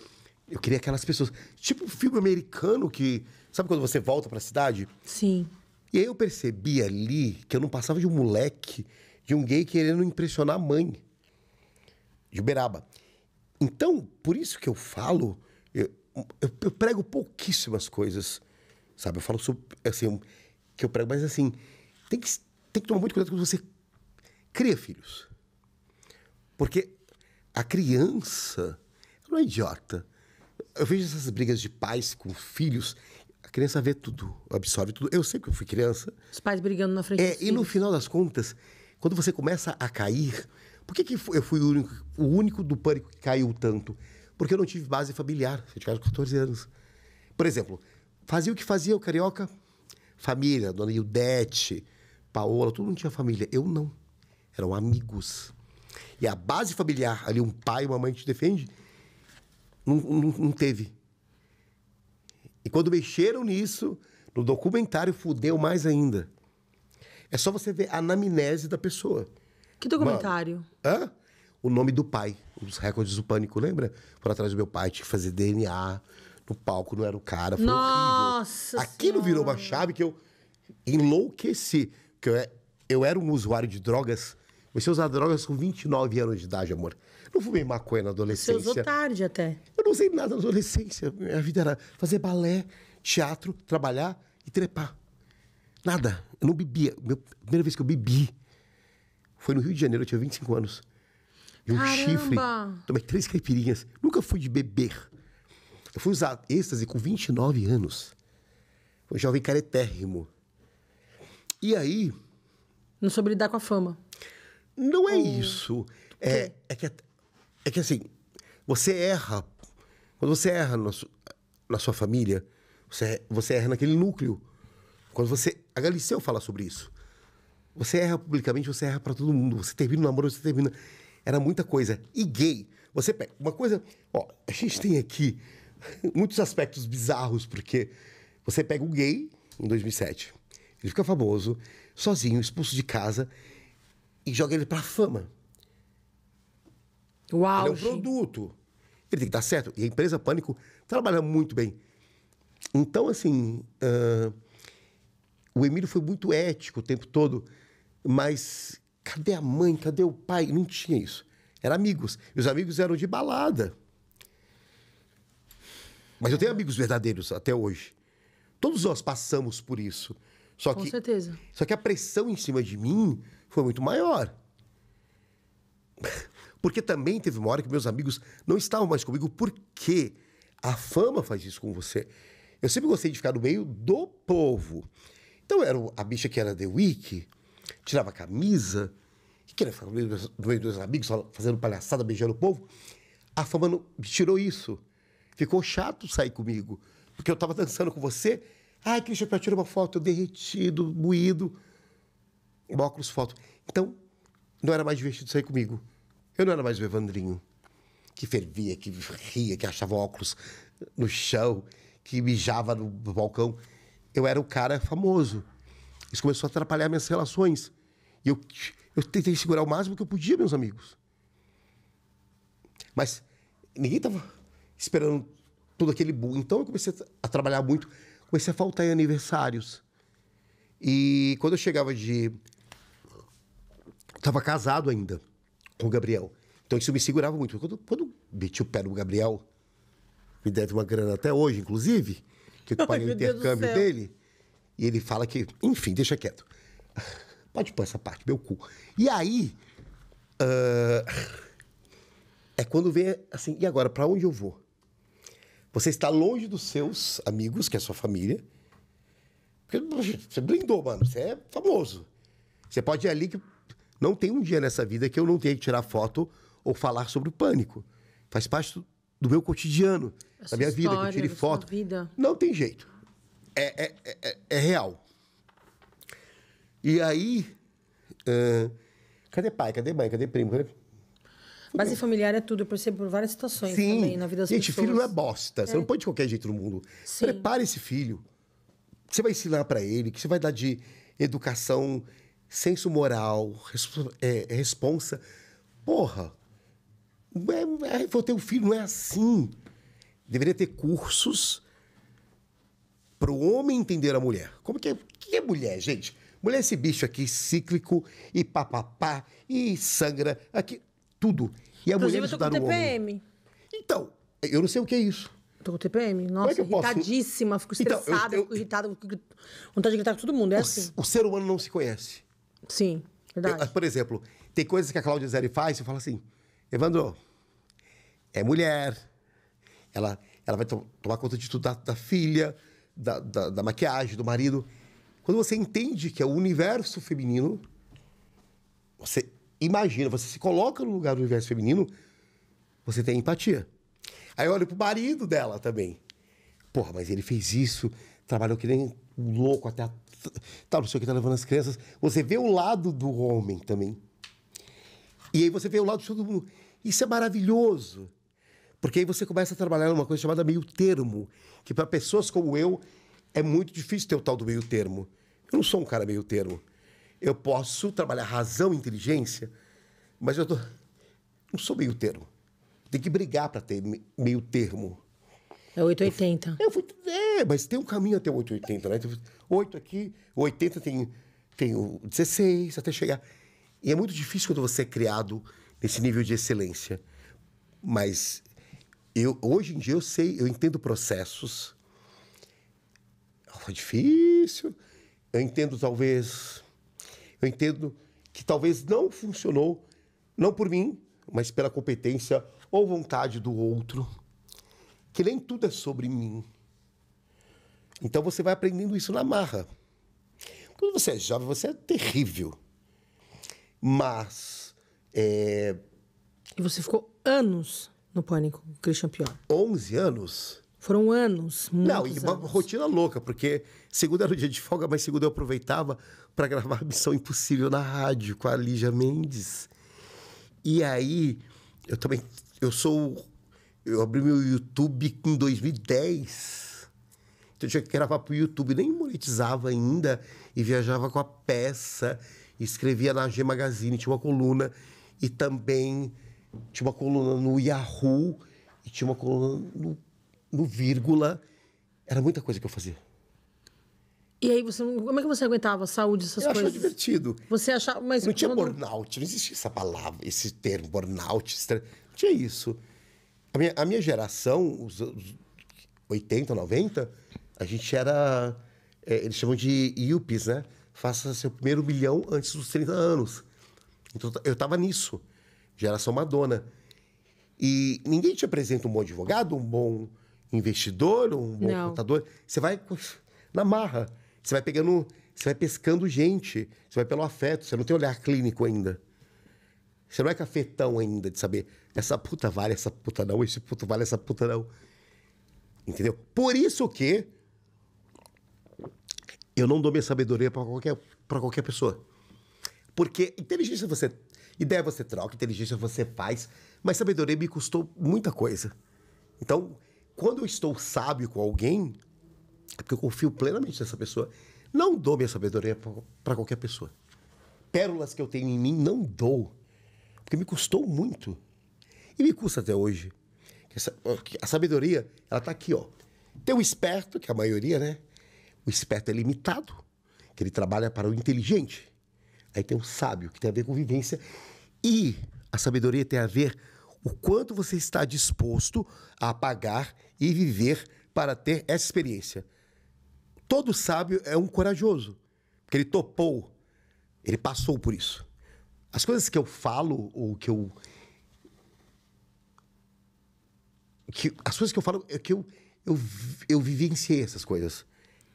Speaker 2: Eu queria aquelas pessoas. Tipo um filme americano que. Sabe quando você volta para a cidade? Sim. E aí eu percebi ali que eu não passava de um moleque, de um gay querendo impressionar a mãe. De Uberaba. Então, por isso que eu falo. Eu, eu, eu prego pouquíssimas coisas, sabe? Eu falo sobre, assim, que eu prego, mas assim, tem que, tem que tomar muito cuidado quando você cria filhos. Porque a criança não é idiota. Eu vejo essas brigas de pais com filhos. A criança vê tudo, absorve tudo. Eu sei que eu fui criança. Os
Speaker 1: pais brigando na frente. É, e no
Speaker 2: final das contas, quando você começa a cair, por que, que eu fui o único, o único do pânico que caiu tanto? porque eu não tive base familiar. Eu tinha 14 anos. Por exemplo, fazia o que fazia o carioca. Família, dona Ildete, Paola, todo mundo tinha família. Eu não. Eram amigos. E a base familiar, ali um pai, uma mãe te defende, não, não, não teve. E quando mexeram nisso, no documentário, fudeu mais ainda. É só você ver a anamnese da pessoa. Que documentário? hã? o nome do pai. Os recordes do pânico, lembra? Por atrás do meu pai, tinha que fazer DNA no palco, não era o cara, foi
Speaker 1: Nossa horrível.
Speaker 2: Aquilo senhora. virou uma chave que eu enlouqueci. Porque eu, é, eu era um usuário de drogas. a usar drogas com 29 anos de idade, amor. Não fumei maconha na adolescência. Você usou tarde até. Eu não usei nada na adolescência. Minha vida era fazer balé, teatro, trabalhar e trepar. Nada. Eu não bebia. Meu, a primeira vez que eu bebi foi no Rio de Janeiro, eu tinha 25 anos
Speaker 1: de um chifre.
Speaker 2: Tomei três caipirinhas. Nunca fui de beber. Eu fui usar êxtase com 29 anos. Um jovem caretérrimo. E aí.
Speaker 1: Não soube lidar com a fama. Não é
Speaker 2: isso. É, é, que, é que assim, você erra. Quando você erra na, su, na sua família, você, você erra naquele núcleo. Quando você. A Galiceu fala sobre isso. Você erra publicamente, você erra para todo mundo. Você termina o namoro, você termina era muita coisa. E gay, você pega uma coisa. Ó, a gente tem aqui <laughs> muitos aspectos bizarros, porque você pega o gay em 2007, ele fica famoso, sozinho, expulso de casa e joga ele pra fama. Uau! Ele é um produto. Ele tem que dar certo. E a empresa Pânico trabalha muito bem. Então, assim, uh, o Emílio foi muito ético o tempo todo, mas Cadê a mãe? Cadê o pai? Não tinha isso. Eram amigos. E os amigos eram de balada. Mas eu tenho amigos verdadeiros até hoje. Todos nós passamos por isso. Só Com que, certeza. Só que a pressão em cima de mim foi muito maior. Porque também teve uma hora que meus amigos não estavam mais comigo, porque a fama faz isso com você. Eu sempre gostei de ficar no meio do povo. Então, era a bicha que era The Week tirava a camisa, e que era no meio, dos, amigos, fazendo palhaçada, beijando o povo. A fama não, tirou isso. Ficou chato sair comigo, porque eu estava dançando com você. Ai, Cristian, para tirar uma foto, eu derretido, moído. Um óculos, foto. Então, não era mais divertido sair comigo. Eu não era mais o Evandrinho, que fervia, que ria, que achava óculos no chão, que mijava no balcão. Eu era o cara famoso. Isso começou a atrapalhar minhas relações. E eu, eu tentei segurar o máximo que eu podia, meus amigos. Mas ninguém estava esperando todo aquele boom. Então eu comecei a trabalhar muito, comecei a faltar em aniversários. E quando eu chegava de. Estava casado ainda com o Gabriel. Então isso me segurava muito. Quando, quando meti o pé no Gabriel, me deve uma grana até hoje, inclusive, que eu <laughs> paguei o intercâmbio dele. E ele fala que, enfim, deixa quieto. Pode pôr essa parte, meu cu. E aí. Uh, é quando vem assim, e agora, para onde eu vou? Você está longe dos seus amigos, que é a sua família. Porque você blindou, mano. Você é famoso. Você pode ir ali que. Não tem um dia nessa vida que eu não tenha que tirar foto ou falar sobre o pânico. Faz parte do meu cotidiano, é da minha vida, que eu tire foto. Não tem jeito. É, é, é, é, é real. E aí. Uh, cadê pai? Cadê mãe? Cadê primo? Cadê...
Speaker 1: Base familiar é tudo, eu percebo por várias situações Sim. também na vida das Gente, pessoas. filho não é bosta. É. Você não põe
Speaker 2: de qualquer jeito no mundo. Sim. Prepare esse filho. Que você vai ensinar para ele, que você vai dar de educação, senso moral, resp é, é, responsa. Porra, é, é, vou ter um filho, não é assim. Deveria ter cursos para o homem entender a mulher. Como que é, que é mulher, gente? Mulher, esse bicho aqui cíclico e papapá e sangra, aqui, tudo. E a Inclusive, mulher eu tô com TPM. Então, eu não sei o que é isso. Tô com TPM?
Speaker 1: É Nossa, é irritadíssima, fico estressada, então, eu, eu, fico irritada, vontade de gritar com todo mundo, é o, assim.
Speaker 2: O ser humano não se conhece. Sim, verdade. Eu, ah, por exemplo, tem coisas que a Cláudia Zeri faz, eu fala assim, Evandro, é mulher, ela, ela vai to tomar conta de tudo da, da filha, da, da, da maquiagem, do marido. Quando você entende que é o universo feminino, você imagina, você se coloca no lugar do universo feminino, você tem empatia. Aí olha pro marido dela também. Porra, mas ele fez isso, trabalhou que nem um louco até a... tal, não sei o que tá levando as crianças. Você vê o lado do homem também. E aí você vê o lado de todo mundo. Isso é maravilhoso. Porque aí você começa a trabalhar numa coisa chamada meio termo, que para pessoas como eu é muito difícil ter o tal do meio termo. Eu não sou um cara meio termo. Eu posso trabalhar razão e inteligência, mas eu tô... não sou meio termo. Tem que brigar para ter meio termo. É
Speaker 1: 880.
Speaker 2: Eu, fui, é, mas tem um caminho até o 880, né? 8 aqui, 80 tem, tem o 16, até chegar. E é muito difícil quando você é criado nesse nível de excelência. Mas eu, hoje em dia eu sei, eu entendo processos, foi difícil. Eu entendo, talvez. Eu entendo que talvez não funcionou, não por mim, mas pela competência ou vontade do outro. Que nem tudo é sobre mim. Então você vai aprendendo isso na marra. Quando você é jovem, você é terrível. Mas. É...
Speaker 1: E você ficou anos no Pânico, Christian Pior?
Speaker 2: 11 anos? Foram anos, Não, e uma anos. rotina louca, porque segunda era o dia de folga, mas segunda eu aproveitava para gravar <laughs> Missão Impossível na rádio com a Lígia Mendes. E aí, eu também, eu sou, eu abri meu YouTube em 2010. Então eu tinha que gravar pro YouTube, nem monetizava ainda e viajava com a peça, escrevia na G Magazine, tinha uma coluna e também tinha uma coluna no Yahoo e tinha uma coluna no no vírgula. Era muita coisa que eu fazia.
Speaker 1: E aí você como é que você aguentava saúde essas eu coisas? Eu divertido. Você achava, mas não tinha quando...
Speaker 2: burnout, não existia essa palavra, esse termo burnout, não tinha isso. A minha, a minha geração, os, os 80, 90, a gente era é, eles chamam de IUPs, né? Faça seu primeiro milhão antes dos 30 anos. Então eu tava nisso. Geração Madonna. E ninguém te apresenta um bom advogado, um bom investidor, um bom Não. contador. Você vai <laughs> na marra. Você vai pegando. Você vai pescando gente, você vai pelo afeto, você não tem olhar clínico ainda. Você não é cafetão ainda de saber essa puta vale, essa puta não, esse puto vale, essa puta não. Entendeu? Por isso que eu não dou minha sabedoria para qualquer, pra qualquer pessoa. Porque inteligência você. Ideia você troca, inteligência você faz, mas sabedoria me custou muita coisa. Então, quando eu estou sábio com alguém, é porque eu confio plenamente nessa pessoa. Não dou minha sabedoria para qualquer pessoa. Pérolas que eu tenho em mim, não dou. Porque me custou muito. E me custa até hoje. a sabedoria, ela está aqui, ó. Tem o esperto, que é a maioria, né? O esperto é limitado, que ele trabalha para o inteligente. Aí tem o sábio, que tem a ver com vivência. E a sabedoria tem a ver o quanto você está disposto a pagar e viver para ter essa experiência. Todo sábio é um corajoso, porque ele topou, ele passou por isso. As coisas que eu falo ou que eu que as coisas que eu falo é que eu, eu, eu vivenciei essas coisas.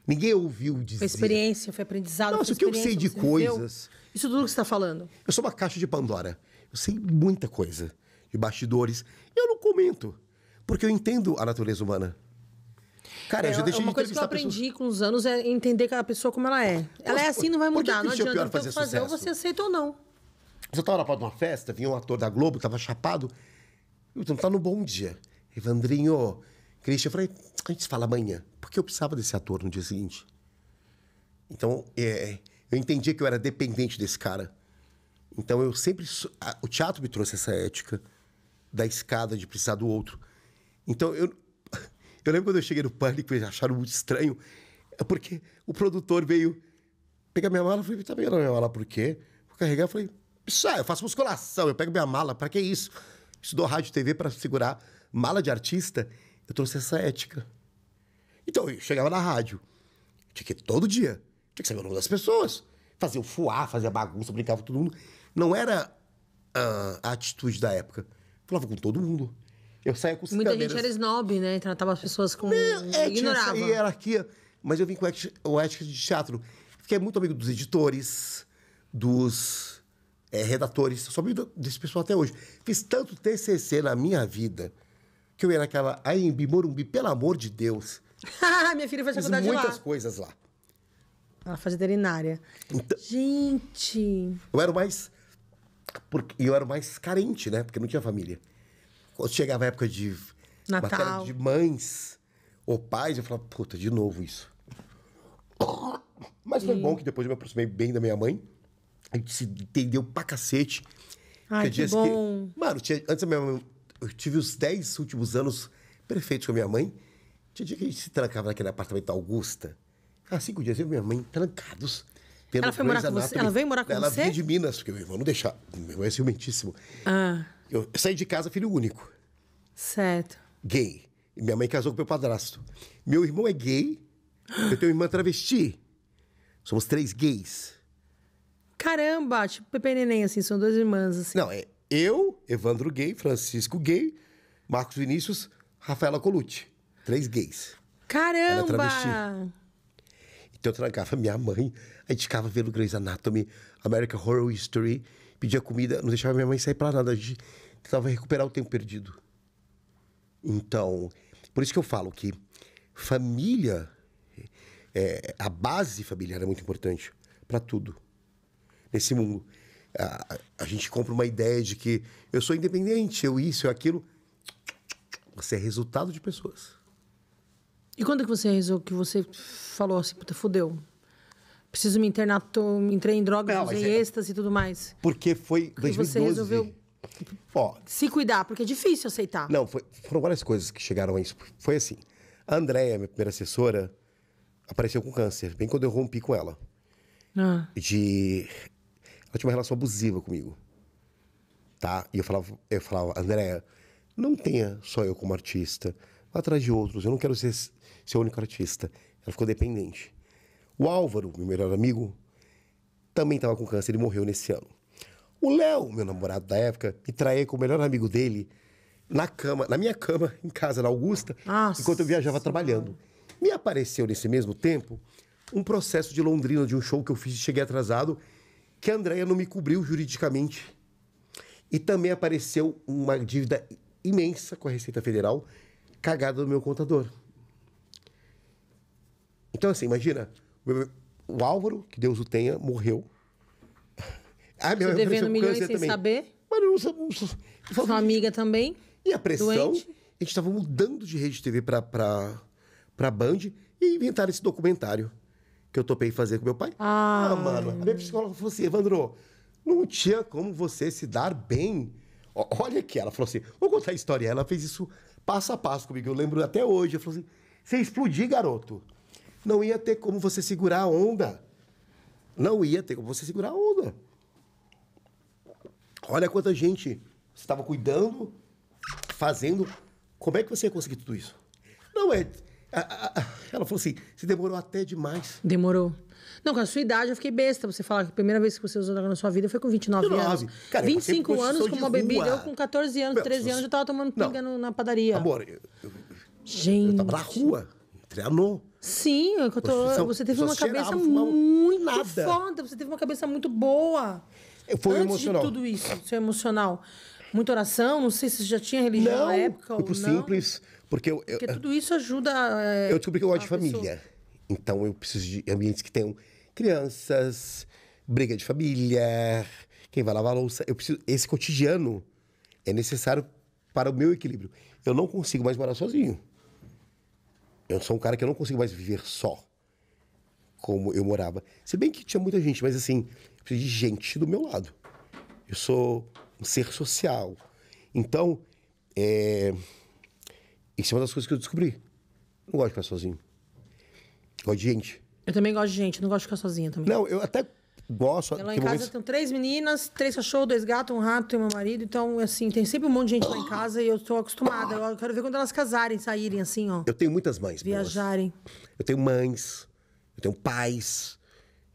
Speaker 2: Ninguém ouviu dizer. Foi experiência,
Speaker 1: foi aprendizado. Nossa, o que eu sei de coisas. Isso tudo que você está falando.
Speaker 2: Eu sou uma caixa de Pandora. Eu sei muita coisa de bastidores. Eu não comento. Porque eu entendo a natureza humana. Cara, é, eu já deixei uma de coisa que eu aprendi
Speaker 1: pessoas... com os anos é entender a pessoa como ela é. Ela é assim, não vai mudar. Não adianta pior fazer, fazer ou você aceita ou não.
Speaker 2: Você estava na porta de uma festa, vinha um ator da Globo, estava chapado. Eu não tá no bom dia. Evandrinho, Cristian, eu falei, a gente fala amanhã. Porque eu precisava desse ator no dia seguinte. Então, é, eu entendi que eu era dependente desse cara. Então, eu sempre. A, o teatro me trouxe essa ética da escada de precisar do outro. Então, eu, <laughs> eu lembro quando eu cheguei no Pânico, eles acharam muito estranho, é porque o produtor veio pegar minha mala, eu falei, tá pegando minha mala por quê? Vou carregar, eu falei, isso eu faço musculação, eu pego minha mala, para que isso? Estudou rádio e TV para segurar mala de artista, eu trouxe essa ética. Então, eu chegava na rádio, tinha que ir todo dia, tinha que saber o nome das pessoas, fazia o fuá, fazia bagunça, brincava com todo mundo. Não era uh, a atitude da época, falava com todo mundo. Eu saía com os Muita gente era
Speaker 1: snob, né? Tratava as pessoas com. Não, é,
Speaker 2: Ignorava. Tinha essa hierarquia. Mas eu vim com o ética de teatro. Fiquei muito amigo dos editores, dos é, redatores. Sou amigo desse pessoal até hoje. Fiz tanto TCC na minha vida que eu ia naquela em Morumbi, pelo amor de Deus.
Speaker 1: <laughs> minha filha faz faculdade muitas lá. muitas coisas lá. Ela faz veterinária. Então, gente!
Speaker 2: Eu era mais... E eu era mais carente, né? Porque não tinha família. Quando chegava a época de
Speaker 1: Natal. de
Speaker 2: mães ou pais, eu falava, puta, de novo isso. Mas foi e... bom que depois eu me aproximei bem da minha mãe. A gente se entendeu pra cacete. Ai, que, que bom. Que... Mano, tinha... antes minha mãe, eu tive os 10 últimos anos perfeitos com a minha mãe. Tinha dia que a gente se trancava naquele apartamento da Augusta. Há cinco dias eu e minha mãe trancados. Ela foi morar com você? Ela veio morar com ela você? Ela veio de Minas, porque meu irmão não deixava. Meu irmão é ciumentíssimo. Ah. Eu saí de casa filho único. Certo. Gay. Minha mãe casou com meu padrasto. Meu irmão é gay. Eu tenho uma irmã travesti. Somos três gays.
Speaker 1: Caramba, tipo Pepe e Neném, assim, são duas irmãs, assim. Não, é
Speaker 2: eu, Evandro gay, Francisco gay, Marcos Vinícius, Rafaela Colucci. Três gays.
Speaker 1: Caramba! Ela é travesti.
Speaker 2: Então eu tragava minha mãe, a gente ficava vendo Grey's Anatomy, American Horror History, pedia comida, não deixava minha mãe sair para nada. A gente tentava recuperar o tempo perdido. Então, por isso que eu falo que família, é, a base familiar é muito importante para tudo nesse mundo. A, a, gente compra uma ideia de que eu sou independente, eu isso, eu aquilo. Você é resultado de pessoas.
Speaker 1: E quando é que você resolveu que você falou assim, puta, fudeu? Preciso me internar, tô, entrei em drogas, não, usei é... êxtase e tudo mais.
Speaker 2: Porque foi porque 2012. Você resolveu Ó,
Speaker 1: se cuidar, porque é difícil aceitar.
Speaker 2: Não, foi, foram várias coisas que chegaram a isso. Foi assim, a Andréia, minha primeira assessora, apareceu com câncer, bem quando eu rompi com ela. Ah. De... Ela tinha uma relação abusiva comigo. Tá? E eu falava, eu falava Andréia, não tenha só eu como artista. Vá atrás de outros. Eu não quero ser ser o único artista. Ela ficou dependente. O Álvaro, meu melhor amigo, também estava com câncer, ele morreu nesse ano. O Léo, meu namorado da época, me traía com o melhor amigo dele na cama, na minha cama, em casa, na Augusta, Nossa. enquanto eu viajava trabalhando. Me apareceu nesse mesmo tempo um processo de Londrina de um show que eu fiz e cheguei atrasado, que a Andrea não me cobriu juridicamente. E também apareceu uma dívida imensa com a Receita Federal, cagada do meu contador. Então, assim, imagina, o Álvaro, que Deus o tenha, morreu. Ah, minha Se devendo milhões sem também. saber. eu não, não, não,
Speaker 1: Sua amiga também. E a pressão. Doente.
Speaker 2: A gente estava mudando de rede de TV para pra, Band e inventaram esse documentário que eu topei fazer com meu pai. Ah, ah mano. A minha psicóloga falou assim, Evandro, não tinha como você se dar bem. Olha aqui, ela falou assim, vou contar a história. Ela fez isso passo a passo comigo, eu lembro até hoje. Ela falou assim, você explodir, garoto. Não ia ter como você segurar a onda. Não ia ter como você segurar a onda. Olha quanta gente estava cuidando, fazendo. Como é que você ia conseguir tudo isso? Não é. Ela falou assim: você demorou até demais. Demorou.
Speaker 1: Não, com a sua idade eu fiquei besta. Você falar que a primeira vez que você usou droga na sua vida foi com 29, 29. anos. Cara, 25 anos com uma bebida. Eu com 14 anos, Meu, 13 anos, eu estava tomando pinga no, na padaria. Amor,
Speaker 2: eu, Gente. eu tava na rua, treinou.
Speaker 1: Sim, é eu tô, você, você teve uma cabeça muito nada. foda, você teve uma cabeça muito boa. Foi Antes emocional. De tudo isso, seu emocional. Muita oração, não sei se já tinha religião não, na época ou não. simples,
Speaker 2: porque eu, eu, porque tudo
Speaker 1: isso ajuda. É,
Speaker 2: eu descobri que eu gosto de família. Pessoa. Então eu preciso de ambientes que tenham crianças, briga de família, quem vai lavar a louça. Eu preciso esse cotidiano é necessário para o meu equilíbrio. Eu não consigo mais morar sozinho eu sou um cara que eu não consigo mais viver só como eu morava. Se bem que tinha muita gente, mas assim, eu preciso de gente do meu lado. Eu sou um ser social. Então, é... isso é uma das coisas que eu descobri. não gosto de ficar sozinho. gosto de gente.
Speaker 1: Eu também gosto de gente, não gosto de ficar sozinha também. Não, eu
Speaker 2: até gosto. Lá em casa vez... tem
Speaker 1: três meninas, três cachorros, dois gatos, um rato e meu marido. Então, assim, tem sempre um monte de gente lá em casa e eu estou acostumada. Eu quero ver quando elas casarem, saírem, assim, ó.
Speaker 2: Eu tenho muitas mães. Viajarem. Boas. Eu tenho mães, eu tenho pais,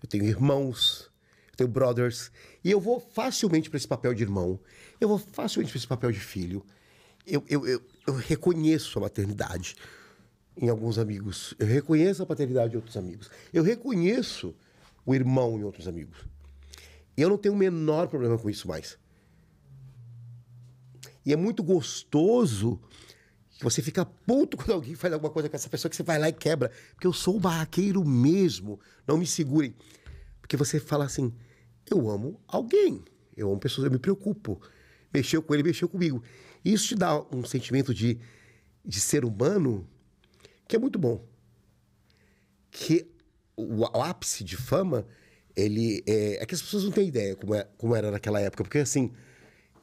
Speaker 2: eu tenho irmãos, eu tenho brothers. E eu vou facilmente para esse papel de irmão. Eu vou facilmente para esse papel de filho. Eu, eu, eu, eu reconheço a maternidade em alguns amigos. Eu reconheço a paternidade de outros amigos. Eu reconheço o irmão e outros amigos. E eu não tenho o menor problema com isso mais. E é muito gostoso que você fica puto quando alguém faz alguma coisa com essa pessoa que você vai lá e quebra. Porque eu sou o barraqueiro mesmo. Não me segurem. Porque você fala assim: eu amo alguém. Eu amo pessoas, eu me preocupo. Mexeu com ele, mexeu comigo. Isso te dá um sentimento de, de ser humano que é muito bom. Que o, o ápice de fama, ele é, é, que as pessoas não têm ideia como, é, como era naquela época, porque assim,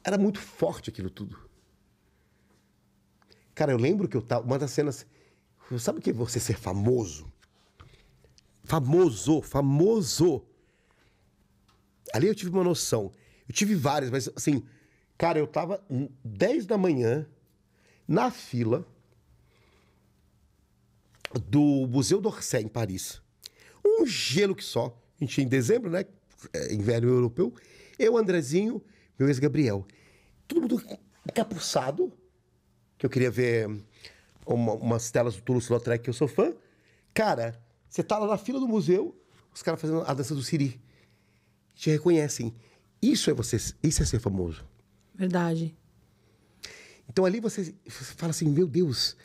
Speaker 2: era muito forte aquilo tudo. Cara, eu lembro que eu tava. Uma das cenas. Sabe o que é você ser famoso? Famoso, famoso. Ali eu tive uma noção. Eu tive várias, mas assim, cara, eu tava 10 da manhã na fila do Museu d'Orsay em Paris. Um gelo que só. A gente em dezembro, né? É, inverno europeu. Eu, Andrezinho, meu ex-Gabriel. Todo mundo encapuçado. Que eu queria ver uma, umas telas do Toulouse-Lautrec, que eu sou fã. Cara, você tá lá na fila do museu, os caras fazendo a dança do Siri. Te reconhecem. Isso é você, isso é ser famoso. Verdade. Então ali você fala assim, meu Deus.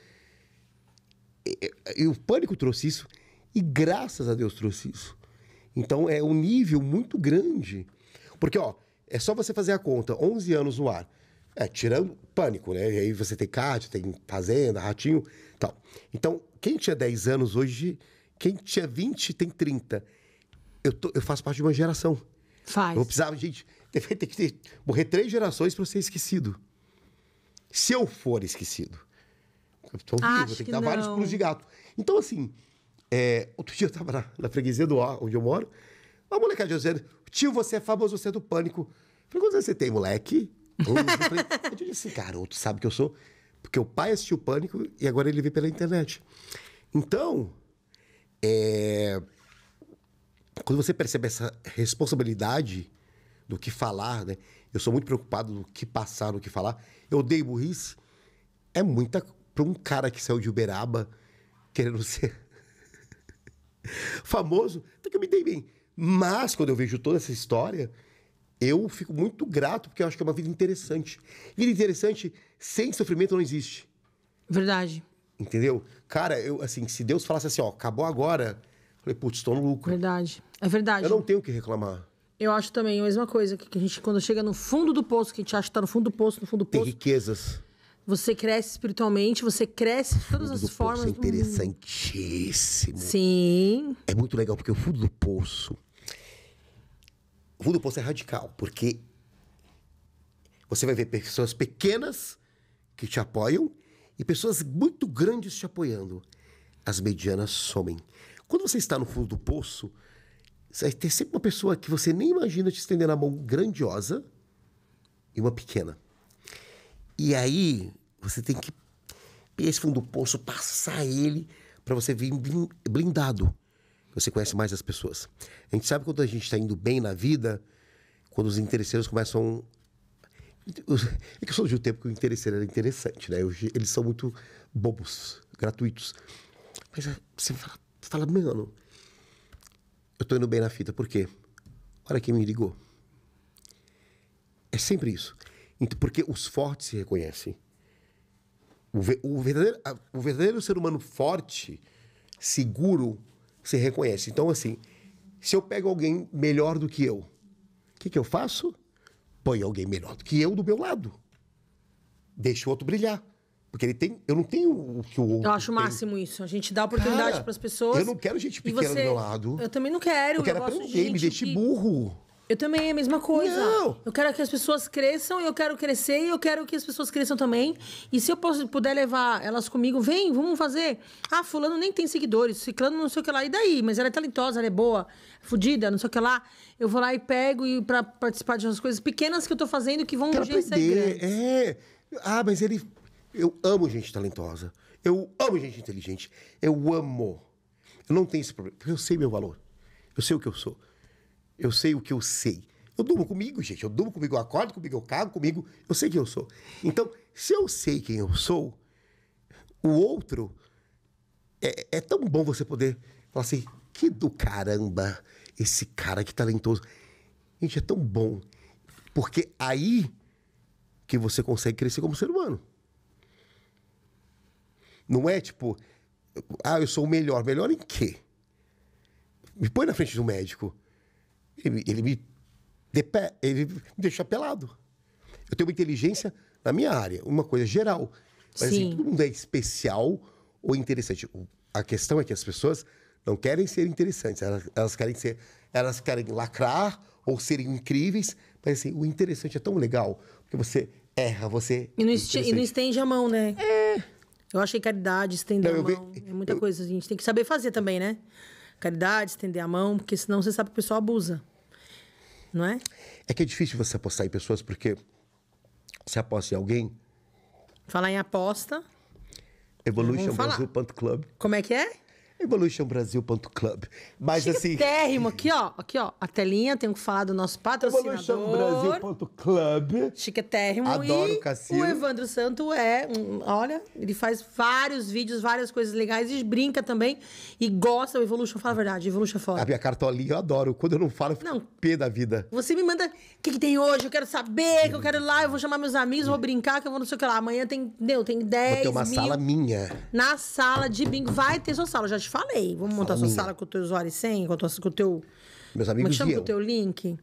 Speaker 2: e, e o pânico trouxe isso. E graças a Deus trouxe isso. Então é um nível muito grande. Porque, ó, é só você fazer a conta, 11 anos no ar. É, tirando pânico, né? E aí você tem Cátia, tem Fazenda, Ratinho tal. Então, quem tinha 10 anos hoje, quem tinha 20 tem 30. Eu, tô, eu faço parte de uma geração. Faz. Eu precisava, gente, <laughs> tem que ter, morrer três gerações para eu ser esquecido. Se eu for esquecido. Eu tô vivo, eu tenho que, que dar não. vários pulos de gato. Então, assim, é, outro dia eu tava na, na freguesia do A, onde eu moro, uma molecada dizendo, tio, você é famoso, você é do pânico. Eu falei, quantos anos você tem, moleque? eu falei, eu disse, assim, garoto, sabe que eu sou? Porque o pai assistiu o Pânico e agora ele vê pela internet. Então, é... quando você percebe essa responsabilidade do que falar, né? Eu sou muito preocupado do que passar, do que falar. Eu odeio burrice. É muita para um cara que saiu de Uberaba querendo <laughs> ser <laughs> famoso, até então, que eu me dei bem. Mas, quando eu vejo toda essa história, eu fico muito grato, porque eu acho que é uma vida interessante. Vida interessante, sem sofrimento, não existe. Verdade. Entendeu? Cara, eu, assim, se Deus falasse assim, ó, acabou agora, eu falei, putz, estou no lucro. Verdade. É verdade. Eu não tenho o que reclamar.
Speaker 1: Eu acho também a mesma coisa, que a gente, quando chega no fundo do poço, que a gente acha que tá no fundo do poço, no fundo do poço.
Speaker 2: Tem riquezas.
Speaker 1: Você cresce espiritualmente, você cresce de todas as formas. Poço é
Speaker 2: interessantíssimo. Sim. É muito legal, porque o fundo do poço. O fundo do poço é radical, porque você vai ver pessoas pequenas que te apoiam e pessoas muito grandes te apoiando. As medianas somem. Quando você está no fundo do poço, você vai ter sempre uma pessoa que você nem imagina te estendendo a mão grandiosa e uma pequena. E aí você tem que esse fundo do poço, passar ele para você vir blindado. Você conhece mais as pessoas. A gente sabe quando a gente está indo bem na vida, quando os interesseiros começam. É que surgiu um tempo que o interesseiro era interessante, né? Hoje eles são muito bobos, gratuitos. Mas eh, você fala, fala mano, eu estou indo bem na fita, por quê? Olha quem me ligou. É sempre isso. Porque os fortes se reconhecem. O, ve o, verdadeiro, o verdadeiro ser humano forte, seguro, se reconhece. Então, assim, se eu pego alguém melhor do que eu, o que, que eu faço? Põe alguém melhor do que eu do meu lado. Deixa o outro brilhar. Porque ele tem. Eu não tenho o que o outro. Eu acho o
Speaker 1: máximo tem. isso. A gente dá oportunidade para as pessoas. Eu não
Speaker 2: quero gente pequena você... do meu lado. Eu
Speaker 1: também não quero. Eu quero eu aprender, de gente me
Speaker 2: deixe burro.
Speaker 1: Eu também é a mesma coisa. Não. Eu quero que as pessoas cresçam, eu quero crescer e eu quero que as pessoas cresçam também. E se eu posso, puder levar elas comigo, vem, vamos fazer. Ah, fulano nem tem seguidores, ciclano não sei o que lá. E daí? Mas ela é talentosa, ela é boa, fodida, não sei o que lá. Eu vou lá e pego e para participar de umas coisas pequenas que eu tô fazendo que vão quero um aprender.
Speaker 2: É. Ah, mas ele eu amo gente talentosa. Eu amo gente inteligente. Eu amo. Eu não tenho esse problema, eu sei meu valor. Eu sei o que eu sou. Eu sei o que eu sei. Eu durmo comigo, gente. Eu durmo comigo, eu acordo comigo, eu cago comigo. Eu sei quem eu sou. Então, se eu sei quem eu sou, o outro. É, é tão bom você poder falar assim: que do caramba, esse cara que é talentoso. Gente, é tão bom. Porque aí que você consegue crescer como ser humano. Não é tipo, ah, eu sou o melhor. Melhor em quê? Me põe na frente de um médico ele, ele me, de pé, ele me deixa pelado. Eu tenho uma inteligência na minha área, uma coisa geral. Mas assim, Sim. assim, todo mundo é especial ou interessante. A questão é que as pessoas não querem ser interessantes, elas, elas querem ser, elas querem lacrar ou serem incríveis, mas assim, o interessante é tão legal, porque você erra, você. E
Speaker 1: não, é e não estende a mão, né? É. Eu achei caridade, estender não, a mão, ve... é muita eu... coisa. A gente tem que saber fazer também, né? Caridade, estender a mão, porque senão você sabe que o pessoal abusa não é?
Speaker 2: É que é difícil você apostar em pessoas, porque se aposta em alguém.
Speaker 1: Falar em aposta.
Speaker 2: Evolution Brasil Pant Club. Como é que é? evolutionbrasil.club. Mas Chique assim.
Speaker 1: Térrimo, aqui ó, aqui ó, a telinha, tenho que falar do nosso patrocinador. evolutionbrasil.club. Chiquetérrimo. Adoro e o cassino. O Evandro Santo é, um, olha, ele faz vários vídeos, várias coisas legais e brinca também e gosta do Evolution, fala a verdade, Evolution é fora.
Speaker 2: A minha cartolinha eu adoro, quando eu não falo, eu fico não. pé da vida.
Speaker 1: Você me manda o que, que, tem hoje, eu quero saber, que eu quero ir lá, eu vou chamar meus amigos, vou brincar, que eu vou não sei o que lá. Amanhã tem, deu, tem 10 Vou ter uma mil, sala
Speaker 2: minha.
Speaker 1: Na sala de bingo, vai ter sua sala, já te falei. Vamos montar Falinha. sua sala com o teu usuário sem, senha, com, o teu...
Speaker 2: Meus é amigos Como Com o teu
Speaker 1: link.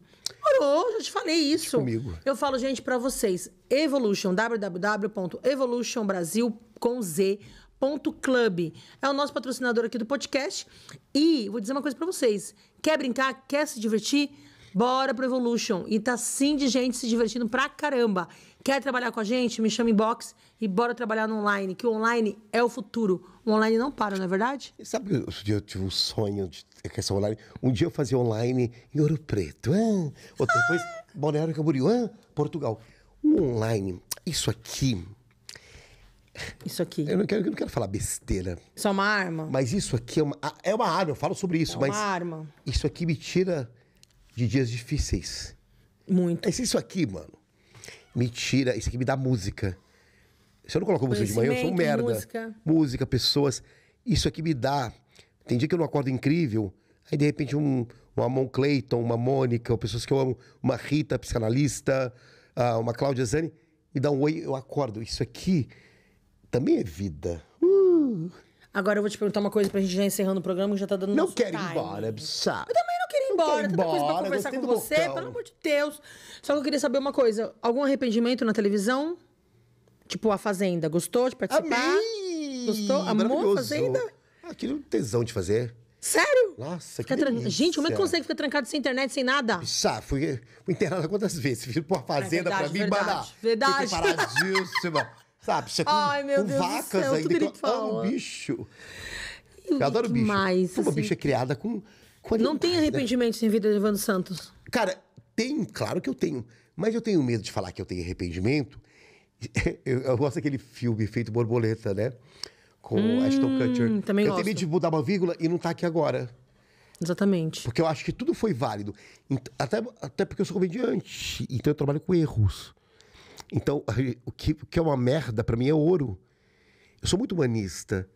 Speaker 1: Morou, já te falei isso. Comigo. Eu falo, gente, para vocês. Evolution, www.evolutionbrasil.com.z.club. É o nosso patrocinador aqui do podcast. E vou dizer uma coisa para vocês. Quer brincar? Quer se divertir? Bora pro Evolution. E tá sim de gente se divertindo pra caramba. Quer trabalhar com a gente? Me chama inbox e bora trabalhar no online, que o online é o futuro. O online não para, não é verdade?
Speaker 2: Sabe, outro dia eu tive um sonho de questão online. Um dia eu fazia online em Ouro Preto, hein? outro depois ah! Balneário Camboriú, hein? Portugal. O online, isso aqui... Isso aqui. Eu não quero, eu não quero falar besteira.
Speaker 1: Isso é uma arma.
Speaker 2: Mas isso aqui é uma, ah, é uma arma, eu falo sobre isso. É uma mas arma. Isso aqui me tira de dias difíceis. Muito. Mas isso aqui, mano, me tira, isso aqui me dá música. Se eu não coloco música de manhã, eu sou um merda. Música. música, pessoas. Isso aqui me dá. Tem dia que eu não acordo incrível, aí de repente um, uma Mon Clayton, uma Mônica, pessoas que eu amo, uma Rita, psicanalista, ah, uma Cláudia Zani, me dá um oi, eu acordo. Isso aqui também é vida.
Speaker 1: Uh. Agora eu vou te perguntar uma coisa pra gente já encerrando o programa, que já tá dando Não quero ir embora, é Eu também embora, tanta embora, coisa pra conversar com você, pelo amor de Deus. Só que eu queria saber uma coisa: algum arrependimento na televisão? Tipo, a Fazenda. Gostou de participar? Amei! Gostou? amor, Fazenda?
Speaker 2: Ah, aquilo é tesão de fazer. Sério? Nossa, que tran... Gente, como é que consegue
Speaker 1: ficar trancado sem internet, sem nada? Pixá,
Speaker 2: fui, fui internado quantas vezes? Fui pra é fazenda é verdade, pra mim, verdade, Verdade, verdade. Sabe, com, Ai, meu com Deus vacas do céu, ainda. Que eu amo bicho. Eu adoro bicho. Mais, Pô, assim... bicho é criada com Qualidade. Não tem <laughs> arrependimentos em vida de Evandro Santos? Cara, tem, claro que eu tenho. Mas eu tenho medo de falar que eu tenho arrependimento. <laughs> Eu, eu gosto daquele filme feito borboleta, né? Com hum, Ashton Kutcher. Também eu gosto. tenho medo de mudar uma vírgula e não tá aqui agora. Exatamente. Porque eu acho que tudo foi válido. Até, até porque eu sou comediante, então eu trabalho com erros. Então, o que, o que é uma merda para mim é ouro. Eu sou muito humanista.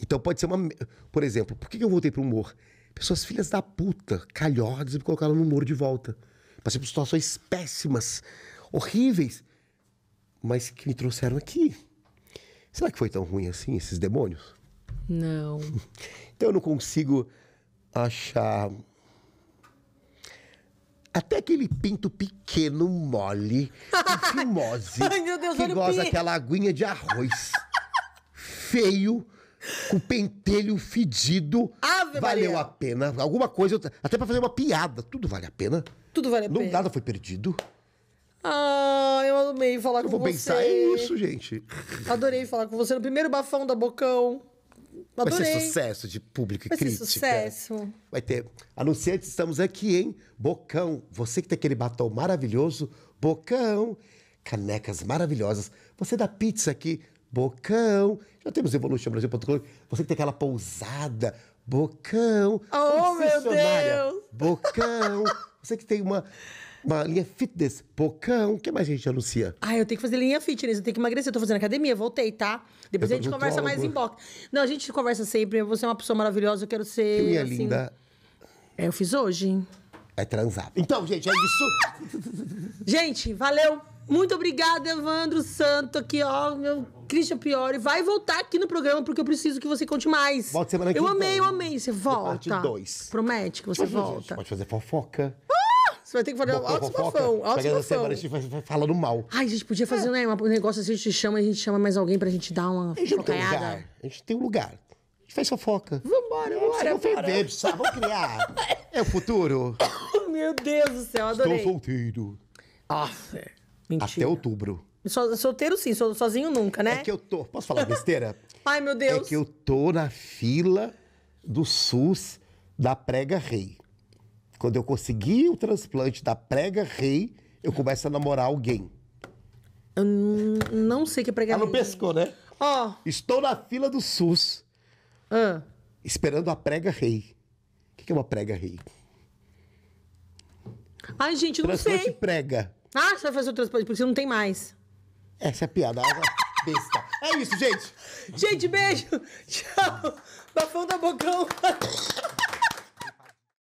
Speaker 2: Então pode ser uma. Por exemplo, por que eu voltei pro humor? Pessoas filhas da puta, calhordas, e me colocaram no muro de volta. Passei por situações péssimas, horríveis, mas que me trouxeram aqui. Será que foi tão ruim assim, esses demônios?
Speaker 1: Não. <laughs>
Speaker 2: então eu não consigo achar. Até aquele pinto pequeno, mole, <laughs> fimose, Ai, meu Deus, que goza pi... aquela aguinha de arroz, <laughs> feio, com pentelho fedido. Ave valeu Maria. a pena. Alguma coisa, até pra fazer uma piada, tudo vale a pena. Tudo vale a Não, pena. Nada foi perdido. Ah, eu amei falar Eu com vou você. pensar, é isso, gente.
Speaker 1: Adorei falar com você no primeiro bafão da Bocão. Vai ser
Speaker 2: sucesso de público e Vai ser
Speaker 1: sucesso.
Speaker 2: Vai ter. Anunciantes, estamos aqui, hein? Bocão, você que tem aquele batom maravilhoso, Bocão, canecas maravilhosas. Você dá pizza aqui, Bocão. Já temos Evolution Brasil.com. Você que tem aquela pousada. Bocão. Oh, meu Deus! Bocão. Você que tem uma uma linha fitness, Bocão. O que mais a gente anuncia?
Speaker 1: Ah, eu tenho que fazer linha fitness, eu tenho que emagrecer. Eu tô fazendo academia, voltei, tá? Depois a gente conversa mais em box. Não, a gente conversa sempre. Você é uma pessoa maravilhosa, eu quero ser. Que minha assim... linda.
Speaker 2: É, eu fiz hoje. É transar.
Speaker 1: Então, gente, é isso. gente, valeu. Muito obrigada, Evandro Santo, aqui, ó. Meu Christian Priori vai voltar aqui no programa porque eu preciso que você conte mais. Volta semana que vem. Eu amei, eu amei. Você volta. Parte 2. Promete que você Mas, volta.
Speaker 2: Gente, pode fazer fofoca.
Speaker 1: Ah! você vai
Speaker 2: ter que fazer Botou alto fofão, alto a falando mal. Ai,
Speaker 1: a gente podia fazer é. né, um negócio assim, a gente chama, a gente chama mais alguém pra gente dar uma A gente tem um lugar. A gente tem um lugar. A gente faz fofoca.
Speaker 2: Vambora, vambora. Vamos Vamos criar. <laughs> é o futuro.
Speaker 1: Meu Deus do céu, adorei. Estou
Speaker 2: solteiro. Nossa, mentira. Até outubro.
Speaker 1: So, solteiro sim, so,
Speaker 2: sozinho nunca, né? É que eu tô. Posso falar besteira? <laughs> Ai, meu Deus. É que eu tô na fila do SUS da Prega Rei. Quando eu consegui o transplante da Prega Rei, eu começo a namorar alguém. Eu não sei que tá é Prega Rei. Ela não pescou, né? Ó. Oh. Estou na fila do SUS. Ah. Esperando a Prega Rei. O que é uma Prega Rei?
Speaker 1: Ai, gente, não sei. Transplante prega. Ah, você vai fazer o transplante, porque você não tem mais.
Speaker 2: Essa é piada é besta.
Speaker 1: É isso, gente. Gente, beijo. Tchau. Bafão da bocão. <laughs>